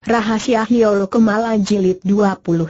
Rahasia Hiolo Kemala Jilid 29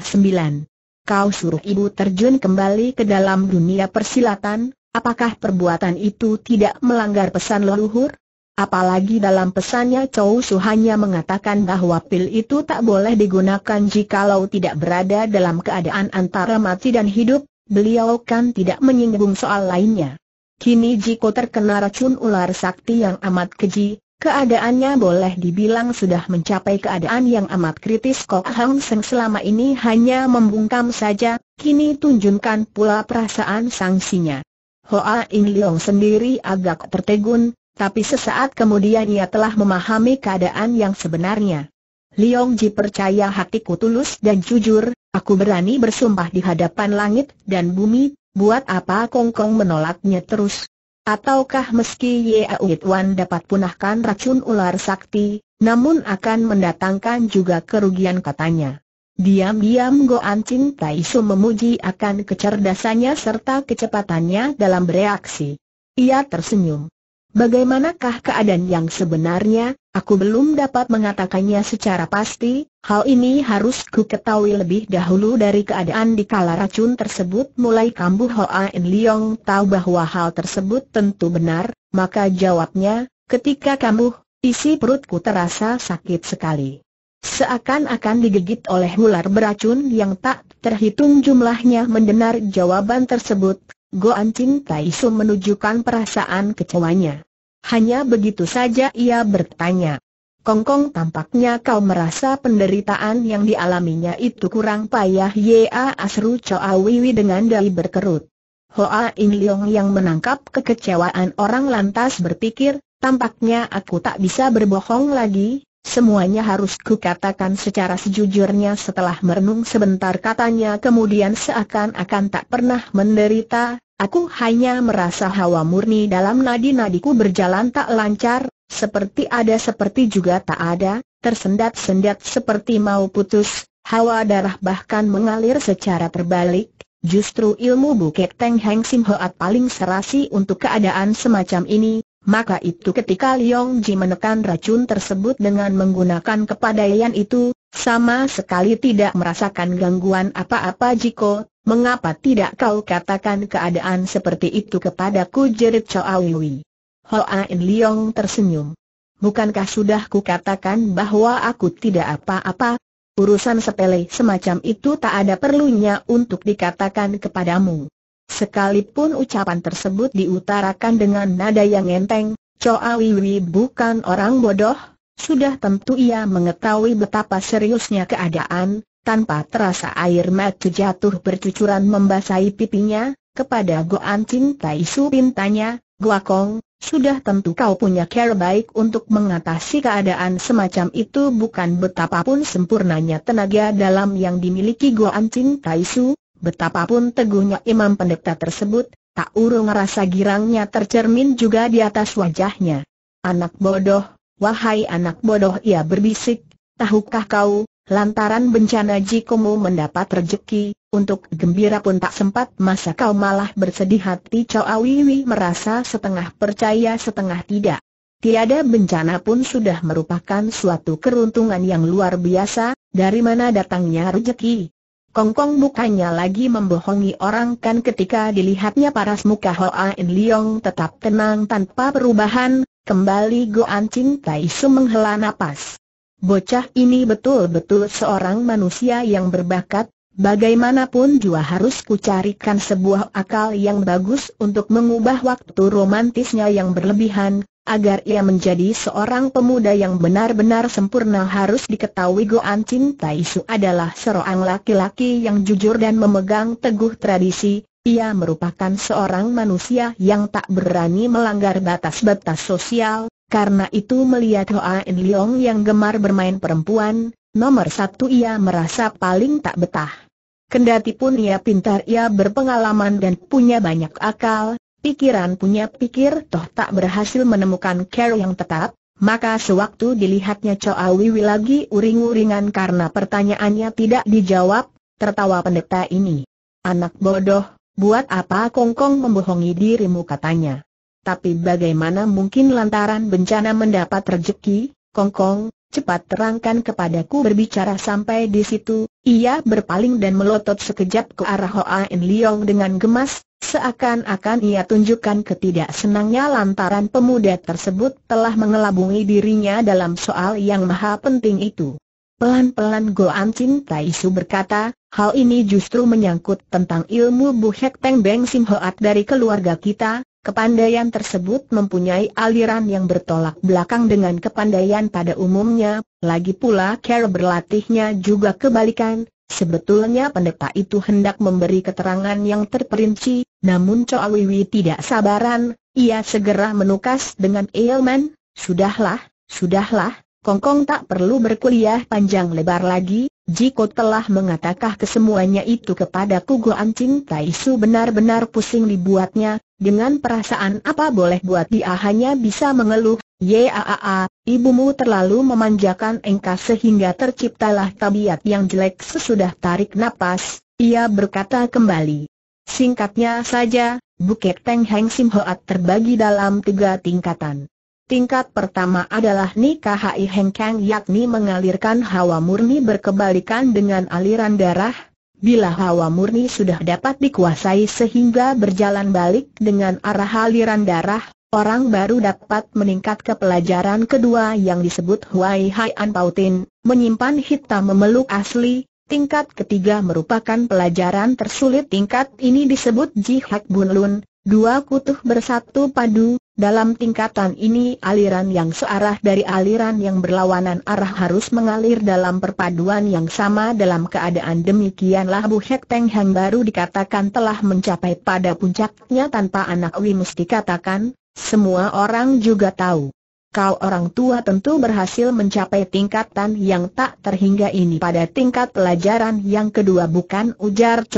Kau suruh ibu terjun kembali ke dalam dunia persilatan, apakah perbuatan itu tidak melanggar pesan leluhur? Apalagi dalam pesannya Chow Su hanya mengatakan bahwa pil itu tak boleh digunakan jikalau tidak berada dalam keadaan antara mati dan hidup, beliau kan tidak menyinggung soal lainnya. Kini Jiko terkena racun ular sakti yang amat keji, Keadaannya boleh dibilang sudah mencapai keadaan yang amat kritis Kok Hang Seng selama ini hanya membungkam saja, kini tunjukkan pula perasaan sanksinya. Hoa In Leong sendiri agak tertegun, tapi sesaat kemudian ia telah memahami keadaan yang sebenarnya. Leong Ji percaya hatiku tulus dan jujur, aku berani bersumpah di hadapan langit dan bumi, buat apa Kong Kong menolaknya terus. Ataukah meski Yauit Wan dapat punahkan racun ular sakti, namun akan mendatangkan juga kerugian katanya. Diam-diam Go Tai Taisu memuji akan kecerdasannya serta kecepatannya dalam bereaksi. Ia tersenyum. Bagaimanakah keadaan yang sebenarnya, Aku belum dapat mengatakannya secara pasti, hal ini harus ku ketahui lebih dahulu dari keadaan di kala racun tersebut mulai kambuh Hoa En Leong tahu bahwa hal tersebut tentu benar, maka jawabnya, ketika kambuh, isi perutku terasa sakit sekali. Seakan-akan digigit oleh ular beracun yang tak terhitung jumlahnya mendengar jawaban tersebut, Goan Cing Taisu menunjukkan perasaan kecewanya. Hanya begitu saja ia bertanya. Kongkong tampaknya kau merasa penderitaan yang dialaminya itu kurang payah Ya Asru Choa Wiwi dengan dai berkerut. Hoa In Leong yang menangkap kekecewaan orang lantas berpikir, tampaknya aku tak bisa berbohong lagi, semuanya harus kukatakan secara sejujurnya setelah merenung sebentar katanya kemudian seakan-akan tak pernah menderita, Aku hanya merasa hawa murni dalam nadi-nadiku berjalan tak lancar, seperti ada seperti juga tak ada, tersendat-sendat seperti mau putus, hawa darah bahkan mengalir secara terbalik, justru ilmu buket Teng Heng Sim Hoat paling serasi untuk keadaan semacam ini, maka itu ketika Leong Ji menekan racun tersebut dengan menggunakan kepadaian itu, sama sekali tidak merasakan gangguan apa-apa Jiko Mengapa tidak kau katakan keadaan seperti itu kepadaku jerit Chow Wei? Hoa In Leong tersenyum. Bukankah sudah ku katakan bahwa aku tidak apa-apa? Urusan sepele semacam itu tak ada perlunya untuk dikatakan kepadamu. Sekalipun ucapan tersebut diutarakan dengan nada yang enteng, Choa Wiwi bukan orang bodoh, sudah tentu ia mengetahui betapa seriusnya keadaan, tanpa terasa air mata jatuh bercucuran membasahi pipinya, kepada Goan Chin Tai Su pintanya, Kong, sudah tentu kau punya cara baik untuk mengatasi keadaan semacam itu bukan betapapun sempurnanya tenaga dalam yang dimiliki Goan Chin Tai Su, betapapun teguhnya imam pendeta tersebut, tak urung rasa girangnya tercermin juga di atas wajahnya. Anak bodoh, wahai anak bodoh ia berbisik, tahukah kau, Lantaran bencana jikumu mendapat rejeki, untuk gembira pun tak sempat masa kau malah bersedih hati Chow Wiwi merasa setengah percaya setengah tidak. Tiada bencana pun sudah merupakan suatu keruntungan yang luar biasa, dari mana datangnya rejeki. Kongkong bukannya lagi membohongi orang kan ketika dilihatnya paras muka Hoa In Leong tetap tenang tanpa perubahan, kembali Goan Cing Tai Su menghela napas. Bocah ini betul-betul seorang manusia yang berbakat, bagaimanapun juga harus kucarikan sebuah akal yang bagus untuk mengubah waktu romantisnya yang berlebihan, agar ia menjadi seorang pemuda yang benar-benar sempurna harus diketahui Goan Cintai Su adalah seorang laki-laki yang jujur dan memegang teguh tradisi, ia merupakan seorang manusia yang tak berani melanggar batas-batas sosial, karena itu melihat Hoa In Leong yang gemar bermain perempuan, nomor satu ia merasa paling tak betah. Kendati pun ia pintar ia berpengalaman dan punya banyak akal, pikiran punya pikir toh tak berhasil menemukan care yang tetap, maka sewaktu dilihatnya Choa Wiwi lagi uring-uringan karena pertanyaannya tidak dijawab, tertawa pendeta ini. Anak bodoh, buat apa Kongkong membohongi dirimu katanya tapi bagaimana mungkin lantaran bencana mendapat rejeki, kongkong, cepat terangkan kepadaku berbicara sampai di situ, ia berpaling dan melotot sekejap ke arah Hoa In Leong dengan gemas, seakan-akan ia tunjukkan ketidaksenangnya lantaran pemuda tersebut telah mengelabungi dirinya dalam soal yang maha penting itu. Pelan-pelan An Chin Tai Su berkata, hal ini justru menyangkut tentang ilmu Buhek Peng Beng Sim Hoat dari keluarga kita, kepandaian tersebut mempunyai aliran yang bertolak belakang dengan kepandaian pada umumnya, lagi pula cara berlatihnya juga kebalikan, Sebetulnya pendeta itu hendak memberi keterangan yang terperinci, namun Cho Wiwi tidak sabaran, ia segera menukas dengan Eilman, Sudahlah, sudahlah, Kongkong tak perlu berkuliah panjang lebar lagi, Jiko telah mengatakan kesemuanya itu kepada Kugo Ancing Taisu benar-benar pusing dibuatnya, dengan perasaan apa boleh buat dia hanya bisa mengeluh, Yaaa, ibumu terlalu memanjakan engkau sehingga terciptalah tabiat yang jelek sesudah tarik napas, ia berkata kembali. Singkatnya saja, Bukit Teng Heng Sim Hoat terbagi dalam tiga tingkatan. Tingkat pertama adalah Nikahi Hai Hengkang yakni mengalirkan hawa murni berkebalikan dengan aliran darah. Bila hawa murni sudah dapat dikuasai sehingga berjalan balik dengan arah aliran darah, orang baru dapat meningkat ke pelajaran kedua yang disebut Huai Hai An Pautin, menyimpan hitam memeluk asli. Tingkat ketiga merupakan pelajaran tersulit tingkat ini disebut Jihak Bunlun, dua kutuh bersatu padu, dalam tingkatan ini aliran yang searah dari aliran yang berlawanan arah harus mengalir dalam perpaduan yang sama dalam keadaan demikianlah Bu Hek Teng baru dikatakan telah mencapai pada puncaknya tanpa anak Wi mesti katakan, semua orang juga tahu. Kau orang tua tentu berhasil mencapai tingkatan yang tak terhingga ini pada tingkat pelajaran yang kedua bukan ujar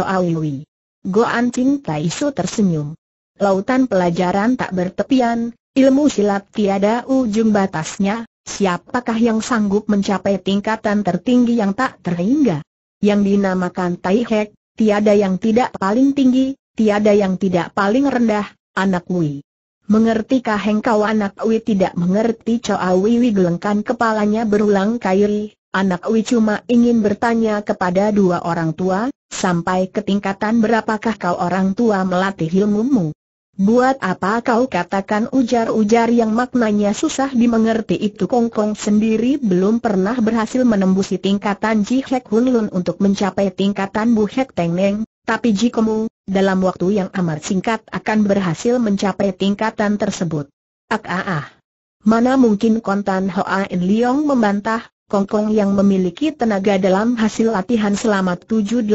Go Anting Tai Su tersenyum lautan pelajaran tak bertepian, ilmu silat tiada ujung batasnya, siapakah yang sanggup mencapai tingkatan tertinggi yang tak terhingga? Yang dinamakan Tai Hek, tiada yang tidak paling tinggi, tiada yang tidak paling rendah, anak Wi. Mengertikah engkau anak Wi tidak mengerti Choa Wui Wui gelengkan kepalanya berulang kairi, anak Wi cuma ingin bertanya kepada dua orang tua, sampai ke tingkatan berapakah kau orang tua melatih ilmumu. Buat apa kau katakan ujar-ujar yang maknanya susah dimengerti itu Kong Kong sendiri belum pernah berhasil menembusi tingkatan Ji Hek Hun Lun untuk mencapai tingkatan Bu Hek Teng Neng, tapi Ji Komu, dalam waktu yang amat singkat akan berhasil mencapai tingkatan tersebut. Ak ah, ah ah. Mana mungkin kontan Hoa In Leong membantah, Kongkong yang memiliki tenaga dalam hasil latihan selama 780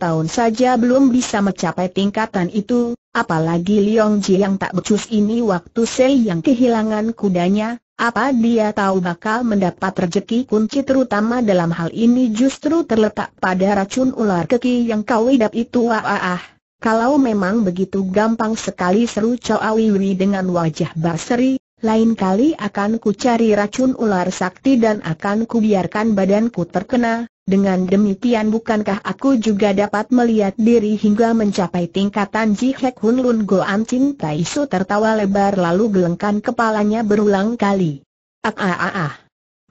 tahun saja belum bisa mencapai tingkatan itu, apalagi Liong Ji yang tak becus ini waktu Sei yang kehilangan kudanya, apa dia tahu bakal mendapat rezeki? kunci terutama dalam hal ini justru terletak pada racun ular keki yang kau idap itu ah, ah, ah. Kalau memang begitu gampang sekali seru Chow Awiwi dengan wajah basri, lain kali akan ku cari racun ular sakti dan akan ku biarkan badanku terkena, dengan demikian bukankah aku juga dapat melihat diri hingga mencapai tingkatan Ji Hek Hun Lun Goan Tai Su tertawa lebar lalu gelengkan kepalanya berulang kali. Ah ah ah ah.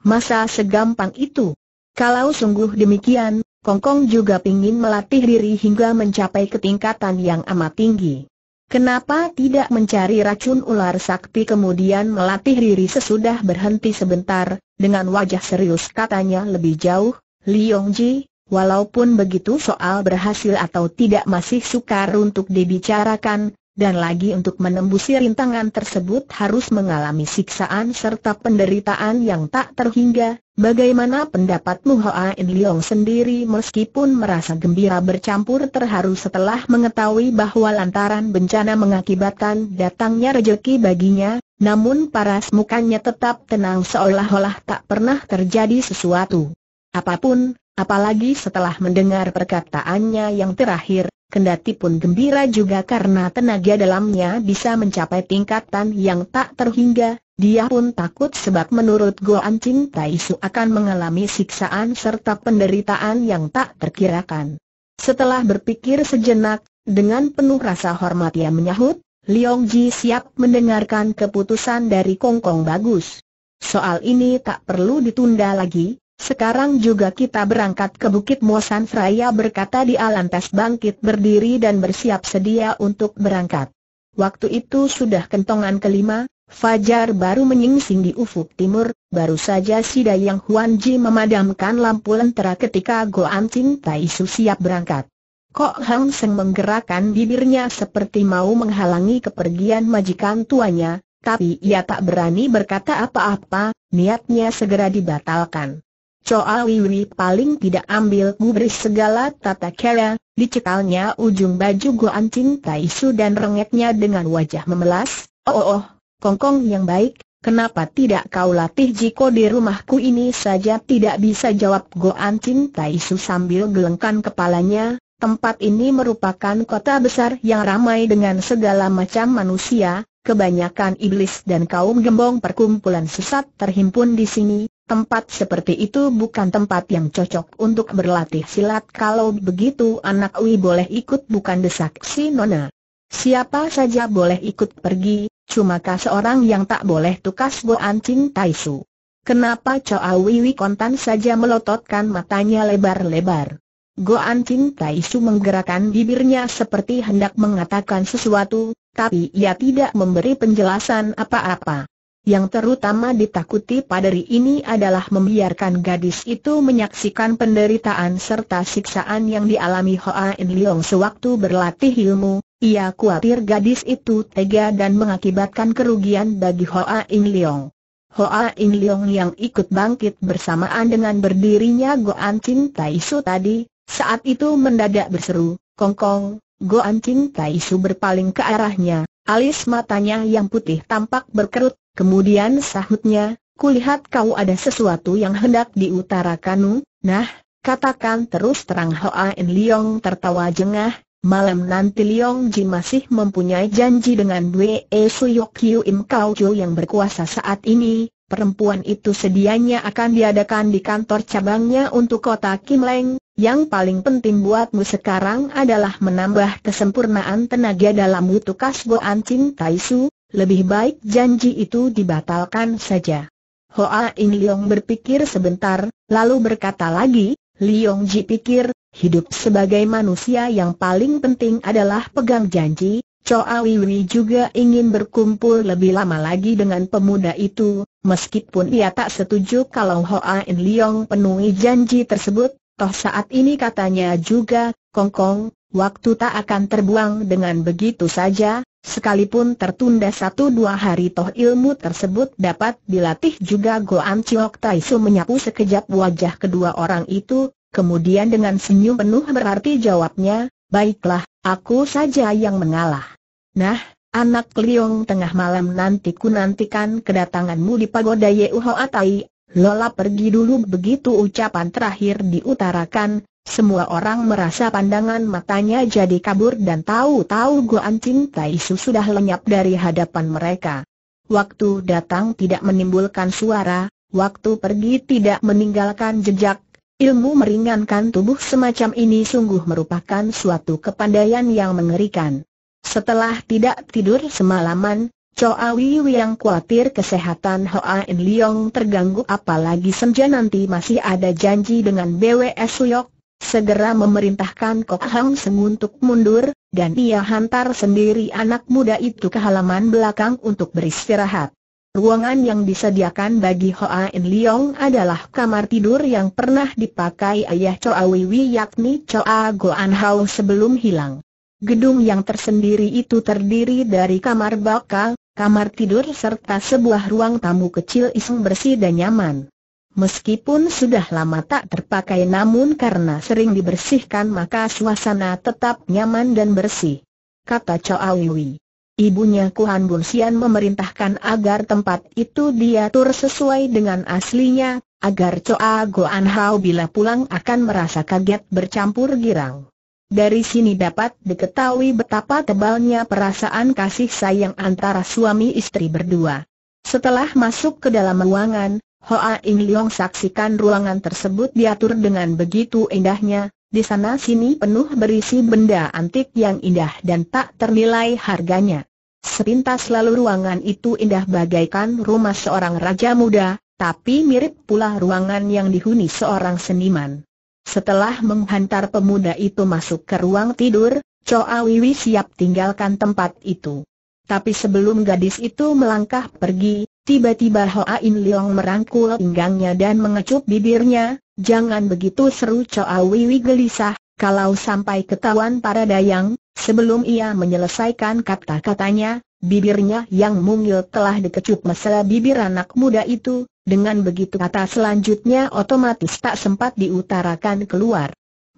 Masa segampang itu? Kalau sungguh demikian, Kongkong juga ingin melatih diri hingga mencapai ketingkatan yang amat tinggi. Kenapa tidak mencari racun ular sakti kemudian melatih diri sesudah berhenti sebentar, dengan wajah serius katanya lebih jauh, Li Yongji. walaupun begitu soal berhasil atau tidak masih sukar untuk dibicarakan, dan lagi untuk menembusi rintangan tersebut harus mengalami siksaan serta penderitaan yang tak terhingga. Bagaimana pendapatmu Hoa In Leong sendiri meskipun merasa gembira bercampur terharu setelah mengetahui bahwa lantaran bencana mengakibatkan datangnya rejeki baginya, namun paras mukanya tetap tenang seolah-olah tak pernah terjadi sesuatu. Apapun, apalagi setelah mendengar perkataannya yang terakhir, Kendati pun gembira juga karena tenaga dalamnya bisa mencapai tingkatan yang tak terhingga, dia pun takut sebab menurut Goan Ching Tai Su akan mengalami siksaan serta penderitaan yang tak terkirakan. Setelah berpikir sejenak, dengan penuh rasa hormat ia menyahut, Liong Ji siap mendengarkan keputusan dari Kong Kong Bagus. Soal ini tak perlu ditunda lagi, sekarang juga kita berangkat ke Bukit Mosan Fraya berkata Di lantas bangkit berdiri dan bersiap sedia untuk berangkat. Waktu itu sudah kentongan kelima, Fajar baru menyingsing di ufuk timur, baru saja si Dayang Ji memadamkan lampu lentera ketika Goan Ting Tai Su siap berangkat. Kok Hang Seng menggerakkan bibirnya seperti mau menghalangi kepergian majikan tuanya, tapi ia tak berani berkata apa-apa, niatnya segera dibatalkan. Choa Liwi paling tidak ambil gubris segala tata kera, dicekalnya ujung baju Goan ancing Tai Su dan rengeknya dengan wajah memelas, oh oh oh, kongkong yang baik, kenapa tidak kau latih jiko di rumahku ini saja tidak bisa jawab Goan ancing Tai Su sambil gelengkan kepalanya, tempat ini merupakan kota besar yang ramai dengan segala macam manusia, kebanyakan iblis dan kaum gembong perkumpulan sesat terhimpun di sini, Tempat seperti itu bukan tempat yang cocok untuk berlatih silat Kalau begitu anak Wi boleh ikut bukan desak si Nona Siapa saja boleh ikut pergi, cuma kah seorang yang tak boleh tukas Bo Ancing Taisu Kenapa Choa Wiwi kontan saja melototkan matanya lebar-lebar Go ancing Taisu menggerakkan bibirnya seperti hendak mengatakan sesuatu, tapi ia tidak memberi penjelasan apa-apa yang terutama ditakuti padari ini adalah membiarkan gadis itu menyaksikan penderitaan serta siksaan yang dialami Hoa In Leong sewaktu berlatih ilmu, ia khawatir gadis itu tega dan mengakibatkan kerugian bagi Hoa In Leong. Hoa In Leong yang ikut bangkit bersamaan dengan berdirinya Goan Chin Tai Su tadi, saat itu mendadak berseru, Kongkong, Goan King Su berpaling ke arahnya, alis matanya yang putih tampak berkerut, kemudian sahutnya, kulihat kau ada sesuatu yang hendak diutarakanmu, nah, katakan terus terang Hoa En Leong tertawa jengah, Malam nanti Liong Ji masih mempunyai janji dengan Dwe E Suyok Kiu Im Kau Kiu yang berkuasa saat ini. Perempuan itu sedianya akan diadakan di kantor cabangnya untuk kota Kim Leng. Yang paling penting buatmu sekarang adalah menambah kesempurnaan tenaga dalam mutu Kasbo Ancing Taisu, lebih baik janji itu dibatalkan saja. Hoa In Leong berpikir sebentar, lalu berkata lagi, Leong Ji pikir, hidup sebagai manusia yang paling penting adalah pegang janji, Choa Wiwi juga ingin berkumpul lebih lama lagi dengan pemuda itu, meskipun ia tak setuju kalau Hoa In Leong penuhi janji tersebut, Toh saat ini katanya juga, Kongkong, waktu tak akan terbuang dengan begitu saja, sekalipun tertunda satu dua hari toh ilmu tersebut dapat dilatih juga Goan Chiok Taisu menyapu sekejap wajah kedua orang itu, kemudian dengan senyum penuh berarti jawabnya, baiklah, aku saja yang mengalah. Nah, anak Liong tengah malam nanti ku nantikan kedatanganmu di pagoda Atai. Lola pergi dulu begitu ucapan terakhir diutarakan, semua orang merasa pandangan matanya jadi kabur dan tahu-tahu Guan Ching Su sudah lenyap dari hadapan mereka. Waktu datang tidak menimbulkan suara, waktu pergi tidak meninggalkan jejak, ilmu meringankan tubuh semacam ini sungguh merupakan suatu kepandaian yang mengerikan. Setelah tidak tidur semalaman, Choa Wiwi yang khawatir kesehatan Hoa In Leong terganggu apalagi senja nanti masih ada janji dengan BWS Suyok, segera memerintahkan Kok Hang Seng untuk mundur, dan ia hantar sendiri anak muda itu ke halaman belakang untuk beristirahat. Ruangan yang disediakan bagi Hoa In Leong adalah kamar tidur yang pernah dipakai ayah Choa Wiwi yakni Choa Goan Hao sebelum hilang. Gedung yang tersendiri itu terdiri dari kamar bakal, kamar tidur serta sebuah ruang tamu kecil iseng bersih dan nyaman. Meskipun sudah lama tak terpakai namun karena sering dibersihkan maka suasana tetap nyaman dan bersih. Kata Choawiwi. Ibunya Kuan Bunsian memerintahkan agar tempat itu diatur sesuai dengan aslinya, agar Choa Goan Hao bila pulang akan merasa kaget bercampur girang. Dari sini dapat diketahui betapa tebalnya perasaan kasih sayang antara suami istri berdua. Setelah masuk ke dalam ruangan, Hoa In Leong saksikan ruangan tersebut diatur dengan begitu indahnya, di sana sini penuh berisi benda antik yang indah dan tak ternilai harganya. Sepintas lalu ruangan itu indah bagaikan rumah seorang raja muda, tapi mirip pula ruangan yang dihuni seorang seniman. Setelah menghantar pemuda itu masuk ke ruang tidur, Choa Wiwi siap tinggalkan tempat itu. Tapi sebelum gadis itu melangkah pergi, tiba-tiba Hoa In Leong merangkul pinggangnya dan mengecup bibirnya, jangan begitu seru Choa Wiwi gelisah, kalau sampai ketahuan para dayang, sebelum ia menyelesaikan kata-katanya, bibirnya yang mungil telah dikecup mesra bibir anak muda itu, dengan begitu kata selanjutnya otomatis tak sempat diutarakan keluar.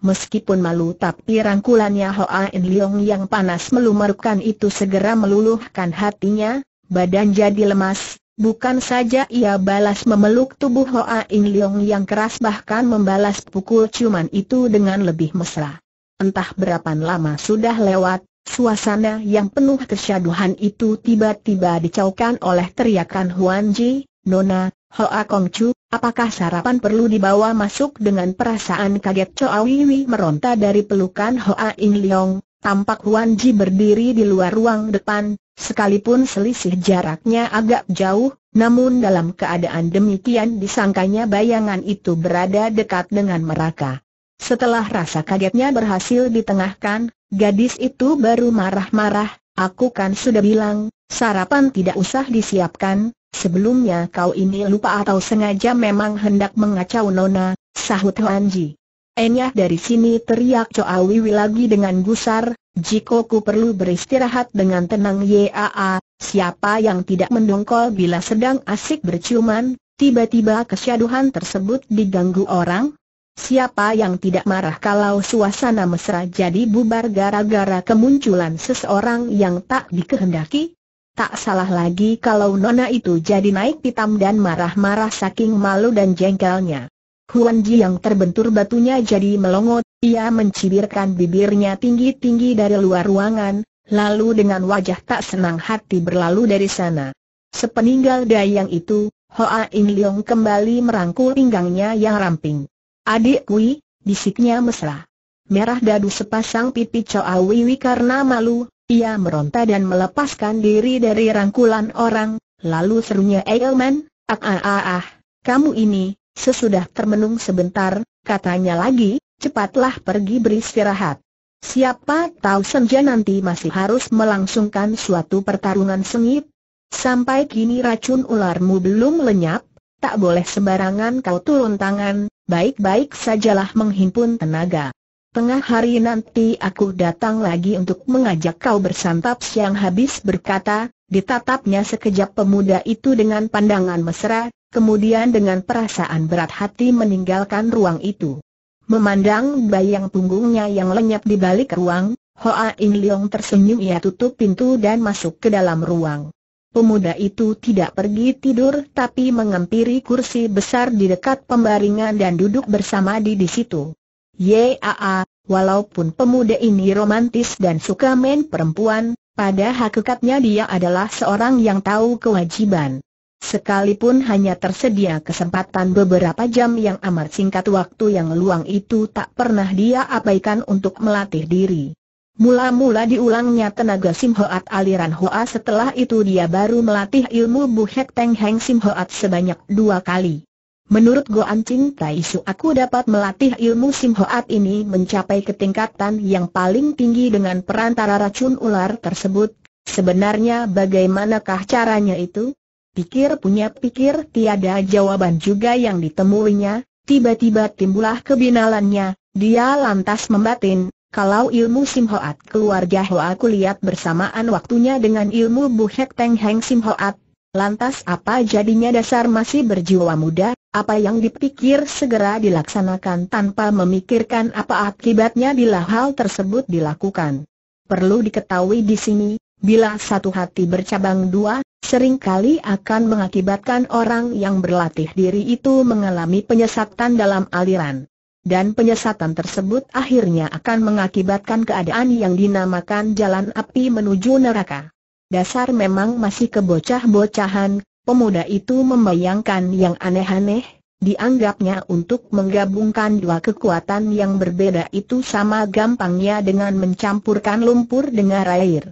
Meskipun malu tapi rangkulannya Hoa In Leong yang panas melumurkan itu segera meluluhkan hatinya, badan jadi lemas, Bukan saja ia balas memeluk tubuh Hoa In Leong yang keras bahkan membalas pukul ciuman itu dengan lebih mesra. Entah berapa lama sudah lewat, suasana yang penuh kesyaduhan itu tiba-tiba dicaukan oleh teriakan Huan Ji, Nona, Hoa Kong Chu, apakah sarapan perlu dibawa masuk dengan perasaan kaget Choa Wiwi meronta dari pelukan Hoa In Leong, Tampak Wan Ji berdiri di luar ruang depan, sekalipun selisih jaraknya agak jauh, namun dalam keadaan demikian disangkanya bayangan itu berada dekat dengan mereka. Setelah rasa kagetnya berhasil ditengahkan, gadis itu baru marah-marah, aku kan sudah bilang, sarapan tidak usah disiapkan, sebelumnya kau ini lupa atau sengaja memang hendak mengacau Nona, sahut Wan Ji. Enyah dari sini teriak Coa Wiwi lagi dengan gusar, jika ku perlu beristirahat dengan tenang Yaa, siapa yang tidak mendongkol bila sedang asik berciuman, tiba-tiba kesyaduhan tersebut diganggu orang? Siapa yang tidak marah kalau suasana mesra jadi bubar gara-gara kemunculan seseorang yang tak dikehendaki? Tak salah lagi kalau Nona itu jadi naik pitam dan marah-marah saking malu dan jengkelnya. Huan Ji yang terbentur batunya jadi melongot. ia mencibirkan bibirnya tinggi-tinggi dari luar ruangan, lalu dengan wajah tak senang hati berlalu dari sana. Sepeninggal dayang itu, Hoa In Leong kembali merangkul pinggangnya yang ramping. Adik kui, bisiknya mesra. Merah dadu sepasang pipi Choa Wiwi karena malu, ia meronta dan melepaskan diri dari rangkulan orang, lalu serunya Eilman, ah ah ah ah, kamu ini, Sesudah termenung sebentar, katanya lagi, cepatlah pergi beristirahat. Siapa tahu senja nanti masih harus melangsungkan suatu pertarungan sengit. Sampai kini racun ularmu belum lenyap, tak boleh sembarangan kau turun tangan, baik-baik sajalah menghimpun tenaga. Tengah hari nanti aku datang lagi untuk mengajak kau bersantap siang habis berkata, ditatapnya sekejap pemuda itu dengan pandangan mesra, kemudian dengan perasaan berat hati meninggalkan ruang itu. Memandang bayang punggungnya yang lenyap di balik ruang, Hoa In Leong tersenyum ia tutup pintu dan masuk ke dalam ruang. Pemuda itu tidak pergi tidur tapi mengempiri kursi besar di dekat pembaringan dan duduk bersama di di situ. Yaa, walaupun pemuda ini romantis dan suka main perempuan, pada hakikatnya dia adalah seorang yang tahu kewajiban. Sekalipun hanya tersedia kesempatan beberapa jam yang amat singkat waktu yang luang itu tak pernah dia abaikan untuk melatih diri. Mula-mula diulangnya tenaga Simhoat aliran Hoa setelah itu dia baru melatih ilmu Buhek Teng Heng Simhoat sebanyak dua kali. Menurut Goan Ching Tai Su aku dapat melatih ilmu Simhoat ini mencapai ketingkatan yang paling tinggi dengan perantara racun ular tersebut. Sebenarnya bagaimanakah caranya itu? pikir punya pikir tiada jawaban juga yang ditemuinya, tiba-tiba timbullah kebinalannya, dia lantas membatin, kalau ilmu Sim Hoat keluarga Hoa aku lihat bersamaan waktunya dengan ilmu Bu Hek Teng Heng Sim Hoat, lantas apa jadinya dasar masih berjiwa muda, apa yang dipikir segera dilaksanakan tanpa memikirkan apa akibatnya bila hal tersebut dilakukan. Perlu diketahui di sini, bila satu hati bercabang dua, seringkali akan mengakibatkan orang yang berlatih diri itu mengalami penyesatan dalam aliran. Dan penyesatan tersebut akhirnya akan mengakibatkan keadaan yang dinamakan jalan api menuju neraka. Dasar memang masih kebocah-bocahan, pemuda itu membayangkan yang aneh-aneh, dianggapnya untuk menggabungkan dua kekuatan yang berbeda itu sama gampangnya dengan mencampurkan lumpur dengan air.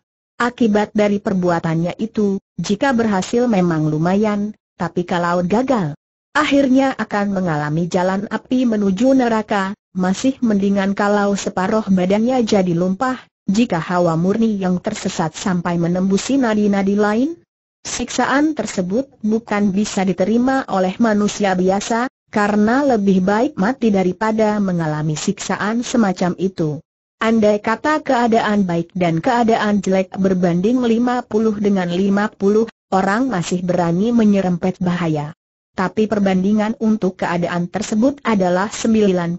Akibat dari perbuatannya itu, jika berhasil memang lumayan, tapi kalau gagal, akhirnya akan mengalami jalan api menuju neraka, masih mendingan kalau separuh badannya jadi lumpah, jika hawa murni yang tersesat sampai menembusi nadi-nadi lain. Siksaan tersebut bukan bisa diterima oleh manusia biasa, karena lebih baik mati daripada mengalami siksaan semacam itu. Andai kata keadaan baik dan keadaan jelek berbanding 50 dengan 50, orang masih berani menyerempet bahaya. Tapi perbandingan untuk keadaan tersebut adalah 99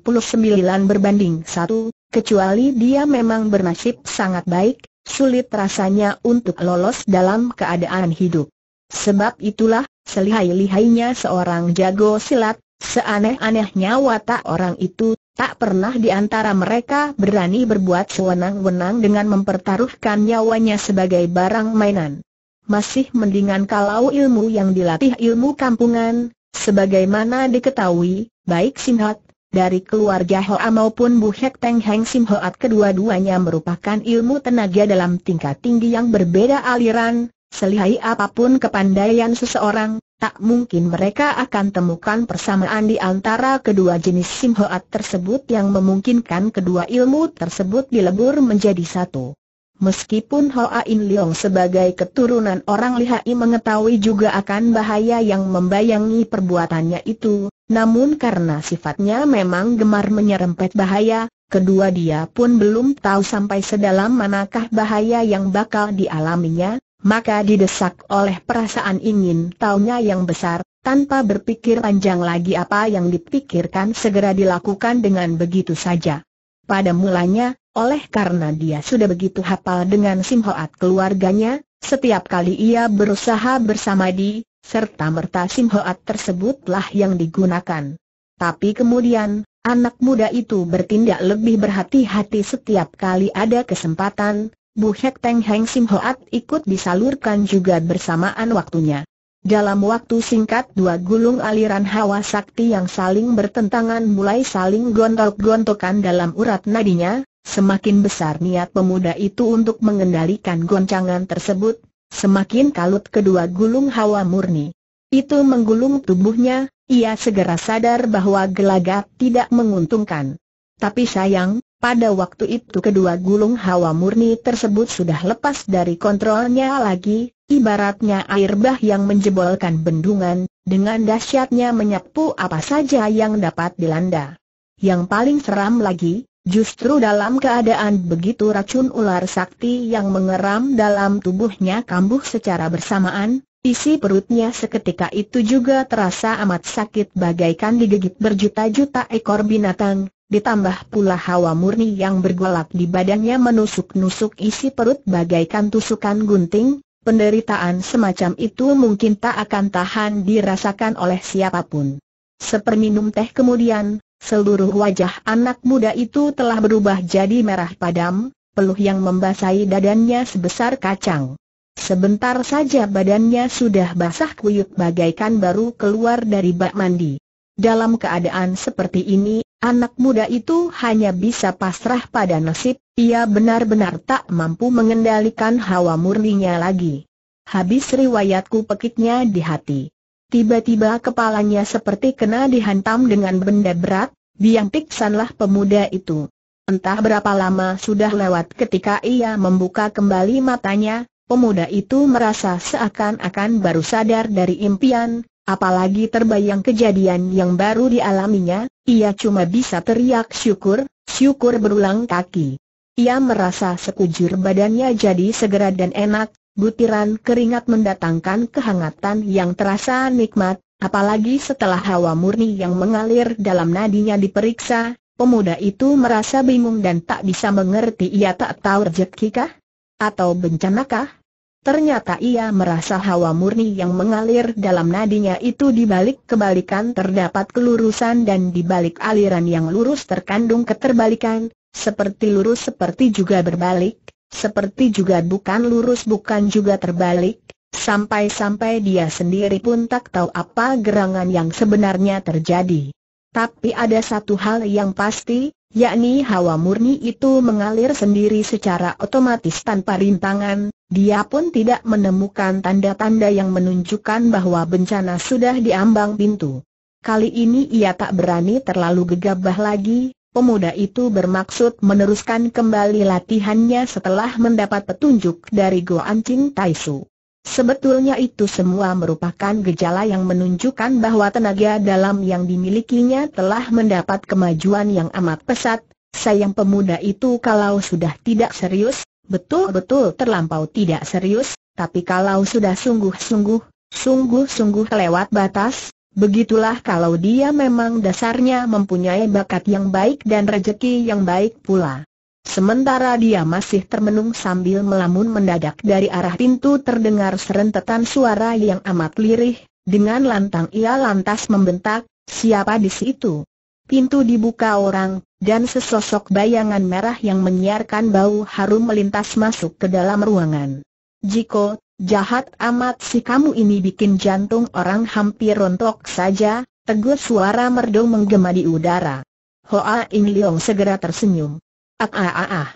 berbanding 1, kecuali dia memang bernasib sangat baik, sulit rasanya untuk lolos dalam keadaan hidup. Sebab itulah, selihai-lihainya seorang jago silat, seaneh-anehnya watak orang itu, Tak pernah di antara mereka berani berbuat sewenang-wenang dengan mempertaruhkan nyawanya sebagai barang mainan. Masih mendingan kalau ilmu yang dilatih ilmu kampungan, sebagaimana diketahui, baik Sinhat, dari keluarga Hoa maupun Bu Hek Teng Heng Sim Hoat kedua-duanya merupakan ilmu tenaga dalam tingkat tinggi yang berbeda aliran, Selihai apapun kepandaian seseorang, tak mungkin mereka akan temukan persamaan di antara kedua jenis simhoat tersebut yang memungkinkan kedua ilmu tersebut dilebur menjadi satu. Meskipun Hoa In Leong sebagai keturunan orang lihai mengetahui juga akan bahaya yang membayangi perbuatannya itu, namun karena sifatnya memang gemar menyerempet bahaya, kedua dia pun belum tahu sampai sedalam manakah bahaya yang bakal dialaminya, maka didesak oleh perasaan ingin taunya yang besar, tanpa berpikir panjang lagi apa yang dipikirkan segera dilakukan dengan begitu saja. Pada mulanya, oleh karena dia sudah begitu hafal dengan Sim keluarganya, setiap kali ia berusaha bersama di, serta merta Sim Hoat tersebutlah yang digunakan. Tapi kemudian, anak muda itu bertindak lebih berhati-hati setiap kali ada kesempatan, Bu Hek Teng Heng Sim Hoat ikut disalurkan juga bersamaan waktunya. Dalam waktu singkat dua gulung aliran hawa sakti yang saling bertentangan mulai saling gontok-gontokan dalam urat nadinya, semakin besar niat pemuda itu untuk mengendalikan goncangan tersebut, semakin kalut kedua gulung hawa murni. Itu menggulung tubuhnya, ia segera sadar bahwa gelagat tidak menguntungkan. Tapi sayang, pada waktu itu kedua gulung hawa murni tersebut sudah lepas dari kontrolnya lagi, ibaratnya air bah yang menjebolkan bendungan, dengan dahsyatnya menyapu apa saja yang dapat dilanda. Yang paling seram lagi, justru dalam keadaan begitu racun ular sakti yang mengeram dalam tubuhnya kambuh secara bersamaan, isi perutnya seketika itu juga terasa amat sakit bagaikan digigit berjuta-juta ekor binatang, ditambah pula hawa murni yang bergolak di badannya menusuk-nusuk isi perut bagaikan tusukan gunting, penderitaan semacam itu mungkin tak akan tahan dirasakan oleh siapapun. Seperminum teh kemudian, seluruh wajah anak muda itu telah berubah jadi merah padam, peluh yang membasahi dadanya sebesar kacang. Sebentar saja badannya sudah basah kuyup bagaikan baru keluar dari bak mandi. Dalam keadaan seperti ini, Anak muda itu hanya bisa pasrah pada nasib, ia benar-benar tak mampu mengendalikan hawa murninya lagi. Habis riwayatku pekitnya di hati. Tiba-tiba kepalanya seperti kena dihantam dengan benda berat, biang piksanlah pemuda itu. Entah berapa lama sudah lewat ketika ia membuka kembali matanya, pemuda itu merasa seakan-akan baru sadar dari impian, Apalagi terbayang kejadian yang baru dialaminya, ia cuma bisa teriak syukur, syukur berulang kaki. Ia merasa sekujur badannya jadi segera dan enak, butiran keringat mendatangkan kehangatan yang terasa nikmat, apalagi setelah hawa murni yang mengalir dalam nadinya diperiksa, pemuda itu merasa bingung dan tak bisa mengerti ia tak tahu kah, Atau bencana kah? Ternyata ia merasa hawa murni yang mengalir dalam nadinya itu dibalik kebalikan terdapat kelurusan dan dibalik aliran yang lurus terkandung keterbalikan, seperti lurus seperti juga berbalik, seperti juga bukan lurus bukan juga terbalik, sampai-sampai dia sendiri pun tak tahu apa gerangan yang sebenarnya terjadi. Tapi ada satu hal yang pasti, yakni hawa murni itu mengalir sendiri secara otomatis tanpa rintangan, dia pun tidak menemukan tanda-tanda yang menunjukkan bahwa bencana sudah diambang pintu. Kali ini ia tak berani terlalu gegabah lagi, pemuda itu bermaksud meneruskan kembali latihannya setelah mendapat petunjuk dari Goan Ching Taisu. Sebetulnya itu semua merupakan gejala yang menunjukkan bahwa tenaga dalam yang dimilikinya telah mendapat kemajuan yang amat pesat, sayang pemuda itu kalau sudah tidak serius, betul-betul terlampau tidak serius, tapi kalau sudah sungguh-sungguh, sungguh-sungguh lewat batas, Begitulah kalau dia memang dasarnya mempunyai bakat yang baik dan rejeki yang baik pula. Sementara dia masih termenung sambil melamun mendadak dari arah pintu terdengar serentetan suara yang amat lirih, dengan lantang ia lantas membentak, siapa di situ? Pintu dibuka orang, dan sesosok bayangan merah yang menyiarkan bau harum melintas masuk ke dalam ruangan. Jiko, jahat amat si kamu ini bikin jantung orang hampir rontok saja, tegur suara merdu menggema di udara. Hoa In Leong segera tersenyum. Ah ah ah ah.